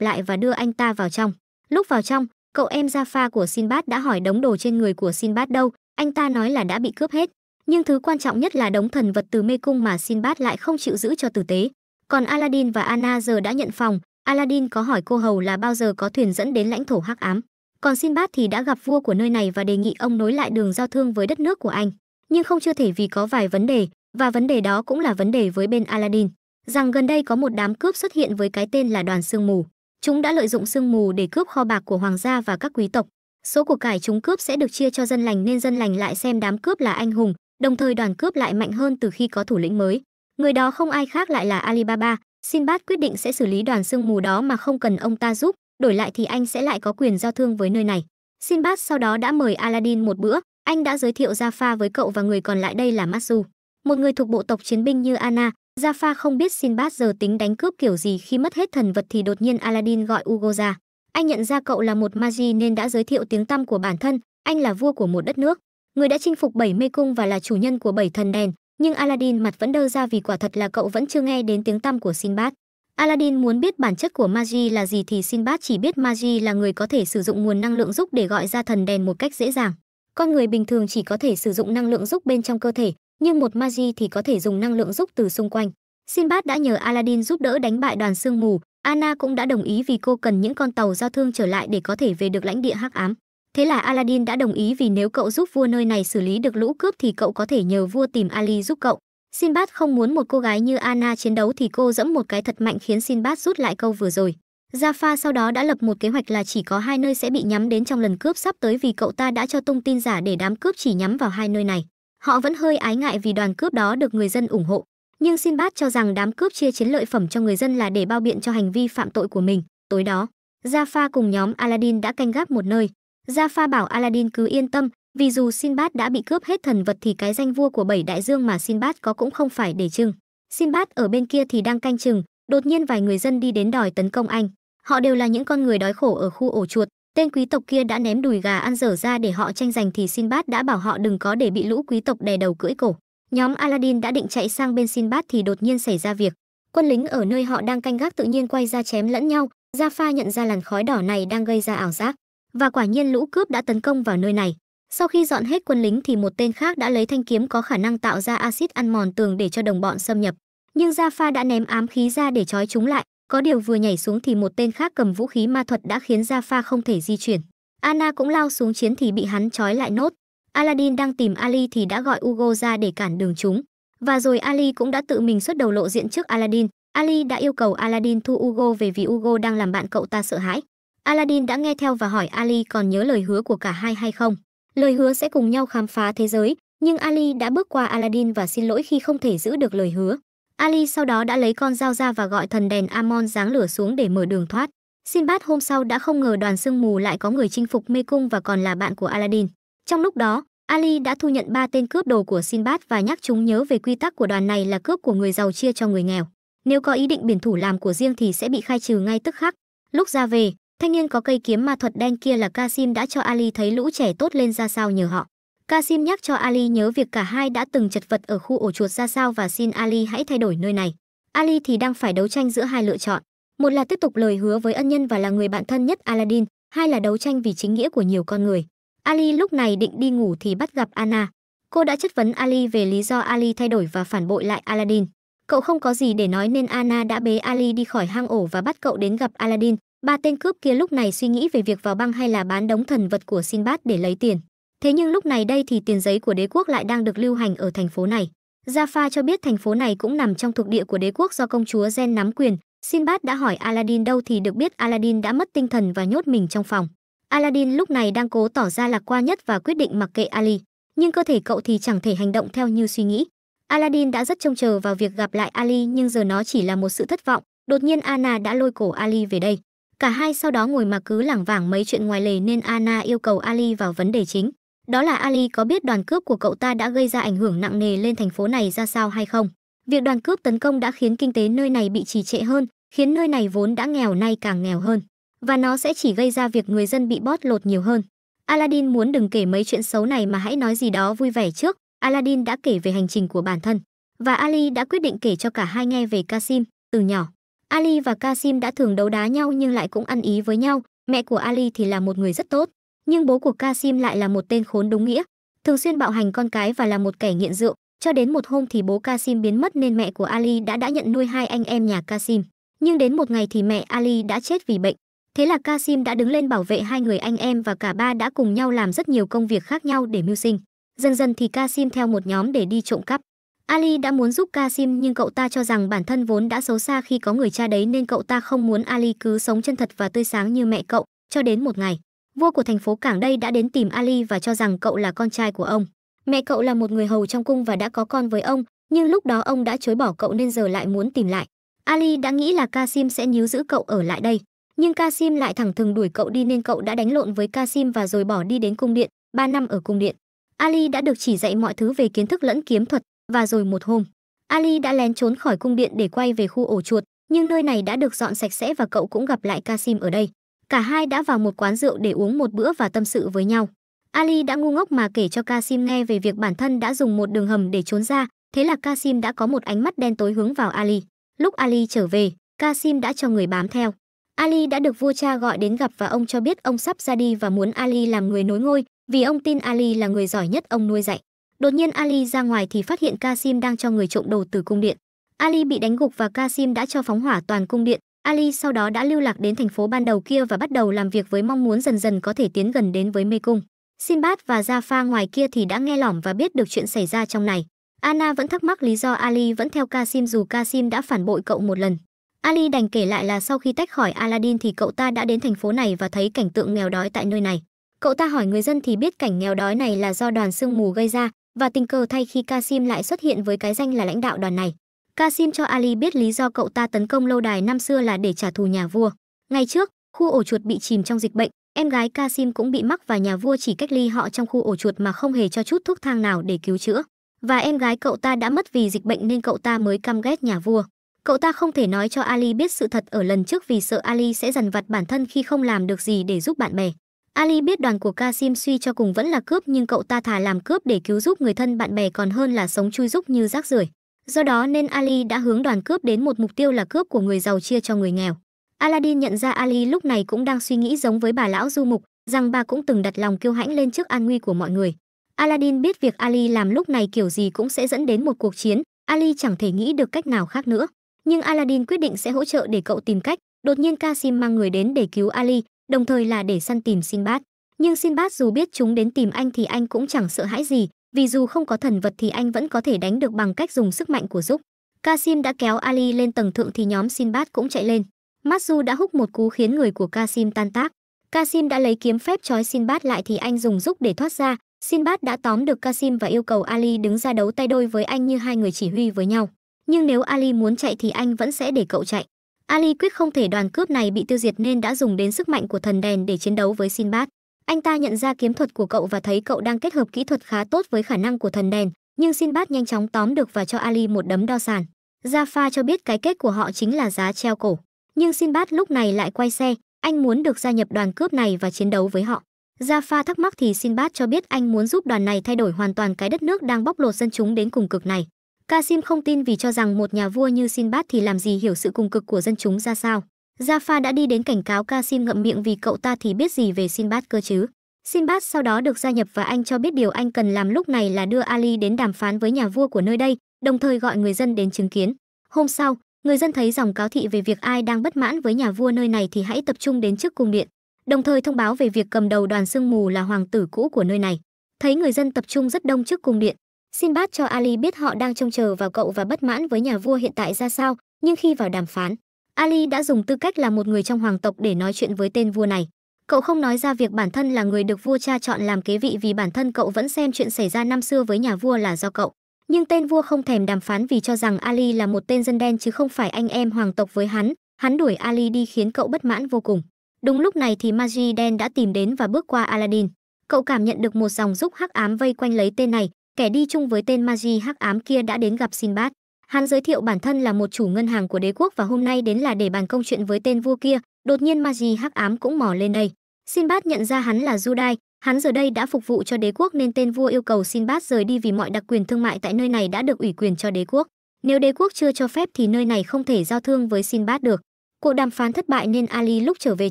lại và đưa anh ta vào trong. Lúc vào trong, cậu em Jaffa của Sinbad đã hỏi đống đồ trên người của Sinbad đâu, anh ta nói là đã bị cướp hết. Nhưng thứ quan trọng nhất là đống thần vật từ mê cung mà Sinbad lại không chịu giữ cho tử tế. Còn Aladdin và Anna giờ đã nhận phòng, Aladdin có hỏi cô hầu là bao giờ có thuyền dẫn đến lãnh thổ hắc ám. Còn Sinbad thì đã gặp vua của nơi này và đề nghị ông nối lại đường giao thương với đất nước của anh. Nhưng không chưa thể vì có vài vấn đề, và vấn đề đó cũng là vấn đề với bên Aladdin rằng gần đây có một đám cướp xuất hiện với cái tên là đoàn sương mù. Chúng đã lợi dụng sương mù để cướp kho bạc của hoàng gia và các quý tộc. Số của cải chúng cướp sẽ được chia cho dân lành nên dân lành lại xem đám cướp là anh hùng, đồng thời đoàn cướp lại mạnh hơn từ khi có thủ lĩnh mới. Người đó không ai khác lại là Alibaba, Sinbad quyết định sẽ xử lý đoàn sương mù đó mà không cần ông ta giúp, đổi lại thì anh sẽ lại có quyền giao thương với nơi này. Sinbad sau đó đã mời Aladdin một bữa, anh đã giới thiệu Jafar với cậu và người còn lại đây là Masu, Một người thuộc bộ tộc chiến binh như Anna, Gia không biết Sinbad giờ tính đánh cướp kiểu gì khi mất hết thần vật thì đột nhiên Aladdin gọi Ugo ra. Anh nhận ra cậu là một Magi nên đã giới thiệu tiếng tăm của bản thân, anh là vua của một đất nước, người đã chinh phục bảy mê cung và là chủ nhân của bảy thần đèn, nhưng Aladdin mặt vẫn đơ ra vì quả thật là cậu vẫn chưa nghe đến tiếng tăm của Sinbad. Aladdin muốn biết bản chất của Magi là gì thì Sinbad chỉ biết Magi là người có thể sử dụng nguồn năng lượng giúp để gọi ra thần đèn một cách dễ dàng. Con người bình thường chỉ có thể sử dụng năng lượng giúp bên trong cơ thể, nhưng một magi thì có thể dùng năng lượng giúp từ xung quanh. Sinbad đã nhờ Aladdin giúp đỡ đánh bại đoàn sương mù, Anna cũng đã đồng ý vì cô cần những con tàu giao thương trở lại để có thể về được lãnh địa hắc ám. Thế là Aladdin đã đồng ý vì nếu cậu giúp vua nơi này xử lý được lũ cướp thì cậu có thể nhờ vua tìm Ali giúp cậu. Sinbad không muốn một cô gái như Anna chiến đấu thì cô dẫm một cái thật mạnh khiến Sinbad rút lại câu vừa rồi. Jaffa sau đó đã lập một kế hoạch là chỉ có hai nơi sẽ bị nhắm đến trong lần cướp sắp tới vì cậu ta đã cho tung tin giả để đám cướp chỉ nhắm vào hai nơi này. Họ vẫn hơi ái ngại vì đoàn cướp đó được người dân ủng hộ, nhưng Sinbad cho rằng đám cướp chia chiến lợi phẩm cho người dân là để bao biện cho hành vi phạm tội của mình. Tối đó, Jaffa cùng nhóm Aladdin đã canh gác một nơi. Jaffa bảo Aladdin cứ yên tâm, vì dù Sinbad đã bị cướp hết thần vật thì cái danh vua của bảy đại dương mà Sinbad có cũng không phải để trưng. Sinbad ở bên kia thì đang canh chừng, đột nhiên vài người dân đi đến đòi tấn công anh. Họ đều là những con người đói khổ ở khu ổ chuột, Tên quý tộc kia đã ném đùi gà ăn dở ra để họ tranh giành thì Sinbad đã bảo họ đừng có để bị lũ quý tộc đè đầu cưỡi cổ. Nhóm Aladdin đã định chạy sang bên Sinbad thì đột nhiên xảy ra việc. Quân lính ở nơi họ đang canh gác tự nhiên quay ra chém lẫn nhau, Gia Pha nhận ra làn khói đỏ này đang gây ra ảo giác. Và quả nhiên lũ cướp đã tấn công vào nơi này. Sau khi dọn hết quân lính thì một tên khác đã lấy thanh kiếm có khả năng tạo ra axit ăn mòn tường để cho đồng bọn xâm nhập. Nhưng Gia Pha đã ném ám khí ra để trói chúng lại, có điều vừa nhảy xuống thì một tên khác cầm vũ khí ma thuật đã khiến Gia Pha không thể di chuyển. Anna cũng lao xuống chiến thì bị hắn trói lại nốt. Aladdin đang tìm Ali thì đã gọi Ugo ra để cản đường chúng. Và rồi Ali cũng đã tự mình xuất đầu lộ diện trước Aladdin. Ali đã yêu cầu Aladdin thu Ugo về vì Ugo đang làm bạn cậu ta sợ hãi. Aladdin đã nghe theo và hỏi Ali còn nhớ lời hứa của cả hai hay không. Lời hứa sẽ cùng nhau khám phá thế giới, nhưng Ali đã bước qua Aladdin và xin lỗi khi không thể giữ được lời hứa. Ali sau đó đã lấy con dao ra và gọi thần đèn Amon giáng lửa xuống để mở đường thoát. Sinbad hôm sau đã không ngờ đoàn sương mù lại có người chinh phục mê cung và còn là bạn của Aladdin. Trong lúc đó, Ali đã thu nhận ba tên cướp đồ của Sinbad và nhắc chúng nhớ về quy tắc của đoàn này là cướp của người giàu chia cho người nghèo. Nếu có ý định biển thủ làm của riêng thì sẽ bị khai trừ ngay tức khắc. Lúc ra về, thanh niên có cây kiếm ma thuật đen kia là Kasim đã cho Ali thấy lũ trẻ tốt lên ra sao nhờ họ. Kasim nhắc cho Ali nhớ việc cả hai đã từng chật vật ở khu ổ chuột ra sao và xin Ali hãy thay đổi nơi này. Ali thì đang phải đấu tranh giữa hai lựa chọn. Một là tiếp tục lời hứa với ân nhân và là người bạn thân nhất Aladdin, hai là đấu tranh vì chính nghĩa của nhiều con người. Ali lúc này định đi ngủ thì bắt gặp Anna. Cô đã chất vấn Ali về lý do Ali thay đổi và phản bội lại Aladdin. Cậu không có gì để nói nên Anna đã bế Ali đi khỏi hang ổ và bắt cậu đến gặp Aladdin. Ba tên cướp kia lúc này suy nghĩ về việc vào băng hay là bán đống thần vật của Sinbad để lấy tiền. Thế nhưng lúc này đây thì tiền giấy của đế quốc lại đang được lưu hành ở thành phố này. Jaffa cho biết thành phố này cũng nằm trong thuộc địa của đế quốc do công chúa Gen nắm quyền. Sinbad đã hỏi Aladdin đâu thì được biết Aladdin đã mất tinh thần và nhốt mình trong phòng. Aladdin lúc này đang cố tỏ ra lạc quan nhất và quyết định mặc kệ Ali, nhưng cơ thể cậu thì chẳng thể hành động theo như suy nghĩ. Aladdin đã rất trông chờ vào việc gặp lại Ali nhưng giờ nó chỉ là một sự thất vọng. Đột nhiên Anna đã lôi cổ Ali về đây. Cả hai sau đó ngồi mà cứ lảng vảng mấy chuyện ngoài lề nên Anna yêu cầu Ali vào vấn đề chính đó là Ali có biết đoàn cướp của cậu ta đã gây ra ảnh hưởng nặng nề lên thành phố này ra sao hay không. Việc đoàn cướp tấn công đã khiến kinh tế nơi này bị trì trệ hơn, khiến nơi này vốn đã nghèo nay càng nghèo hơn. Và nó sẽ chỉ gây ra việc người dân bị bót lột nhiều hơn. Aladdin muốn đừng kể mấy chuyện xấu này mà hãy nói gì đó vui vẻ trước. Aladdin đã kể về hành trình của bản thân. Và Ali đã quyết định kể cho cả hai nghe về Kasim, từ nhỏ. Ali và Kasim đã thường đấu đá nhau nhưng lại cũng ăn ý với nhau. Mẹ của Ali thì là một người rất tốt, nhưng bố của Kasim lại là một tên khốn đúng nghĩa, thường xuyên bạo hành con cái và là một kẻ nghiện rượu, cho đến một hôm thì bố Kasim biến mất nên mẹ của Ali đã đã nhận nuôi hai anh em nhà Kasim, nhưng đến một ngày thì mẹ Ali đã chết vì bệnh. Thế là Kasim đã đứng lên bảo vệ hai người anh em và cả ba đã cùng nhau làm rất nhiều công việc khác nhau để mưu sinh. Dần dần thì Kasim theo một nhóm để đi trộm cắp. Ali đã muốn giúp Kasim nhưng cậu ta cho rằng bản thân vốn đã xấu xa khi có người cha đấy nên cậu ta không muốn Ali cứ sống chân thật và tươi sáng như mẹ cậu, cho đến một ngày vua của thành phố Cảng đây đã đến tìm Ali và cho rằng cậu là con trai của ông. Mẹ cậu là một người hầu trong cung và đã có con với ông, nhưng lúc đó ông đã chối bỏ cậu nên giờ lại muốn tìm lại. Ali đã nghĩ là Kasim sẽ níu giữ cậu ở lại đây, nhưng Kasim lại thẳng thừng đuổi cậu đi nên cậu đã đánh lộn với Kasim và rồi bỏ đi đến cung điện, 3 năm ở cung điện. Ali đã được chỉ dạy mọi thứ về kiến thức lẫn kiếm thuật và rồi một hôm, Ali đã lén trốn khỏi cung điện để quay về khu ổ chuột, nhưng nơi này đã được dọn sạch sẽ và cậu cũng gặp lại Kasim ở đây. Cả hai đã vào một quán rượu để uống một bữa và tâm sự với nhau. Ali đã ngu ngốc mà kể cho Kasim nghe về việc bản thân đã dùng một đường hầm để trốn ra, thế là Kasim đã có một ánh mắt đen tối hướng vào Ali. Lúc Ali trở về, Kasim đã cho người bám theo. Ali đã được vua cha gọi đến gặp và ông cho biết ông sắp ra đi và muốn Ali làm người nối ngôi, vì ông tin Ali là người giỏi nhất ông nuôi dạy. Đột nhiên Ali ra ngoài thì phát hiện Kasim đang cho người trộm đồ từ cung điện. Ali bị đánh gục và Kasim đã cho phóng hỏa toàn cung điện, Ali sau đó đã lưu lạc đến thành phố ban đầu kia và bắt đầu làm việc với mong muốn dần dần có thể tiến gần đến với mê cung. Sinbad và Jaffa ngoài kia thì đã nghe lỏm và biết được chuyện xảy ra trong này. Anna vẫn thắc mắc lý do Ali vẫn theo Kasim dù Kasim đã phản bội cậu một lần. Ali đành kể lại là sau khi tách khỏi Aladdin thì cậu ta đã đến thành phố này và thấy cảnh tượng nghèo đói tại nơi này. Cậu ta hỏi người dân thì biết cảnh nghèo đói này là do đoàn sương mù gây ra và tình cờ thay khi Kasim lại xuất hiện với cái danh là lãnh đạo đoàn này. Kasim cho Ali biết lý do cậu ta tấn công lâu đài năm xưa là để trả thù nhà vua. Ngày trước, khu ổ chuột bị chìm trong dịch bệnh, em gái Kasim cũng bị mắc và nhà vua chỉ cách ly họ trong khu ổ chuột mà không hề cho chút thuốc thang nào để cứu chữa. Và em gái cậu ta đã mất vì dịch bệnh nên cậu ta mới căm ghét nhà vua. Cậu ta không thể nói cho Ali biết sự thật ở lần trước vì sợ Ali sẽ dằn vặt bản thân khi không làm được gì để giúp bạn bè. Ali biết đoàn của Kasim suy cho cùng vẫn là cướp nhưng cậu ta thà làm cướp để cứu giúp người thân bạn bè còn hơn là sống chui rúc như rác rưởi. Do đó nên Ali đã hướng đoàn cướp đến một mục tiêu là cướp của người giàu chia cho người nghèo. Aladdin nhận ra Ali lúc này cũng đang suy nghĩ giống với bà lão Du Mục, rằng bà cũng từng đặt lòng kiêu hãnh lên trước an nguy của mọi người. Aladdin biết việc Ali làm lúc này kiểu gì cũng sẽ dẫn đến một cuộc chiến, Ali chẳng thể nghĩ được cách nào khác nữa. Nhưng Aladdin quyết định sẽ hỗ trợ để cậu tìm cách, đột nhiên Kasim mang người đến để cứu Ali, đồng thời là để săn tìm Sinbad. Nhưng Sinbad dù biết chúng đến tìm anh thì anh cũng chẳng sợ hãi gì, vì dù không có thần vật thì anh vẫn có thể đánh được bằng cách dùng sức mạnh của giúp. Kasim đã kéo Ali lên tầng thượng thì nhóm Sinbad cũng chạy lên. Matsu đã húc một cú khiến người của Kasim tan tác. Kasim đã lấy kiếm phép trói Sinbad lại thì anh dùng giúp để thoát ra. Sinbad đã tóm được Kasim và yêu cầu Ali đứng ra đấu tay đôi với anh như hai người chỉ huy với nhau. Nhưng nếu Ali muốn chạy thì anh vẫn sẽ để cậu chạy. Ali quyết không thể đoàn cướp này bị tiêu diệt nên đã dùng đến sức mạnh của thần đèn để chiến đấu với Sinbad. Anh ta nhận ra kiếm thuật của cậu và thấy cậu đang kết hợp kỹ thuật khá tốt với khả năng của thần đèn, nhưng Sinbad nhanh chóng tóm được và cho Ali một đấm đo sàn. Jaffa cho biết cái kết của họ chính là giá treo cổ. Nhưng Sinbad lúc này lại quay xe, anh muốn được gia nhập đoàn cướp này và chiến đấu với họ. Jaffa thắc mắc thì Sinbad cho biết anh muốn giúp đoàn này thay đổi hoàn toàn cái đất nước đang bóc lột dân chúng đến cùng cực này. Kasim không tin vì cho rằng một nhà vua như Sinbad thì làm gì hiểu sự cùng cực của dân chúng ra sao. Jafar đã đi đến cảnh cáo Kasim ngậm miệng vì cậu ta thì biết gì về Sinbad cơ chứ. Sinbad sau đó được gia nhập và anh cho biết điều anh cần làm lúc này là đưa Ali đến đàm phán với nhà vua của nơi đây, đồng thời gọi người dân đến chứng kiến. Hôm sau, người dân thấy dòng cáo thị về việc ai đang bất mãn với nhà vua nơi này thì hãy tập trung đến trước cung điện, đồng thời thông báo về việc cầm đầu đoàn sương mù là hoàng tử cũ của nơi này. Thấy người dân tập trung rất đông trước cung điện, Sinbad cho Ali biết họ đang trông chờ vào cậu và bất mãn với nhà vua hiện tại ra sao, nhưng khi vào đàm phán, Ali đã dùng tư cách là một người trong hoàng tộc để nói chuyện với tên vua này. Cậu không nói ra việc bản thân là người được vua cha chọn làm kế vị vì bản thân cậu vẫn xem chuyện xảy ra năm xưa với nhà vua là do cậu. Nhưng tên vua không thèm đàm phán vì cho rằng Ali là một tên dân đen chứ không phải anh em hoàng tộc với hắn. Hắn đuổi Ali đi khiến cậu bất mãn vô cùng. Đúng lúc này thì Magi đen đã tìm đến và bước qua Aladdin. Cậu cảm nhận được một dòng giúp hắc ám vây quanh lấy tên này, kẻ đi chung với tên Magi hắc ám kia đã đến gặp Sinbad. Hắn giới thiệu bản thân là một chủ ngân hàng của đế quốc và hôm nay đến là để bàn công chuyện với tên vua kia, đột nhiên Magi Hắc Ám cũng mò lên đây. Sinbad nhận ra hắn là Judai, hắn giờ đây đã phục vụ cho đế quốc nên tên vua yêu cầu Sinbad rời đi vì mọi đặc quyền thương mại tại nơi này đã được ủy quyền cho đế quốc. Nếu đế quốc chưa cho phép thì nơi này không thể giao thương với Sinbad được. Cuộc đàm phán thất bại nên Ali lúc trở về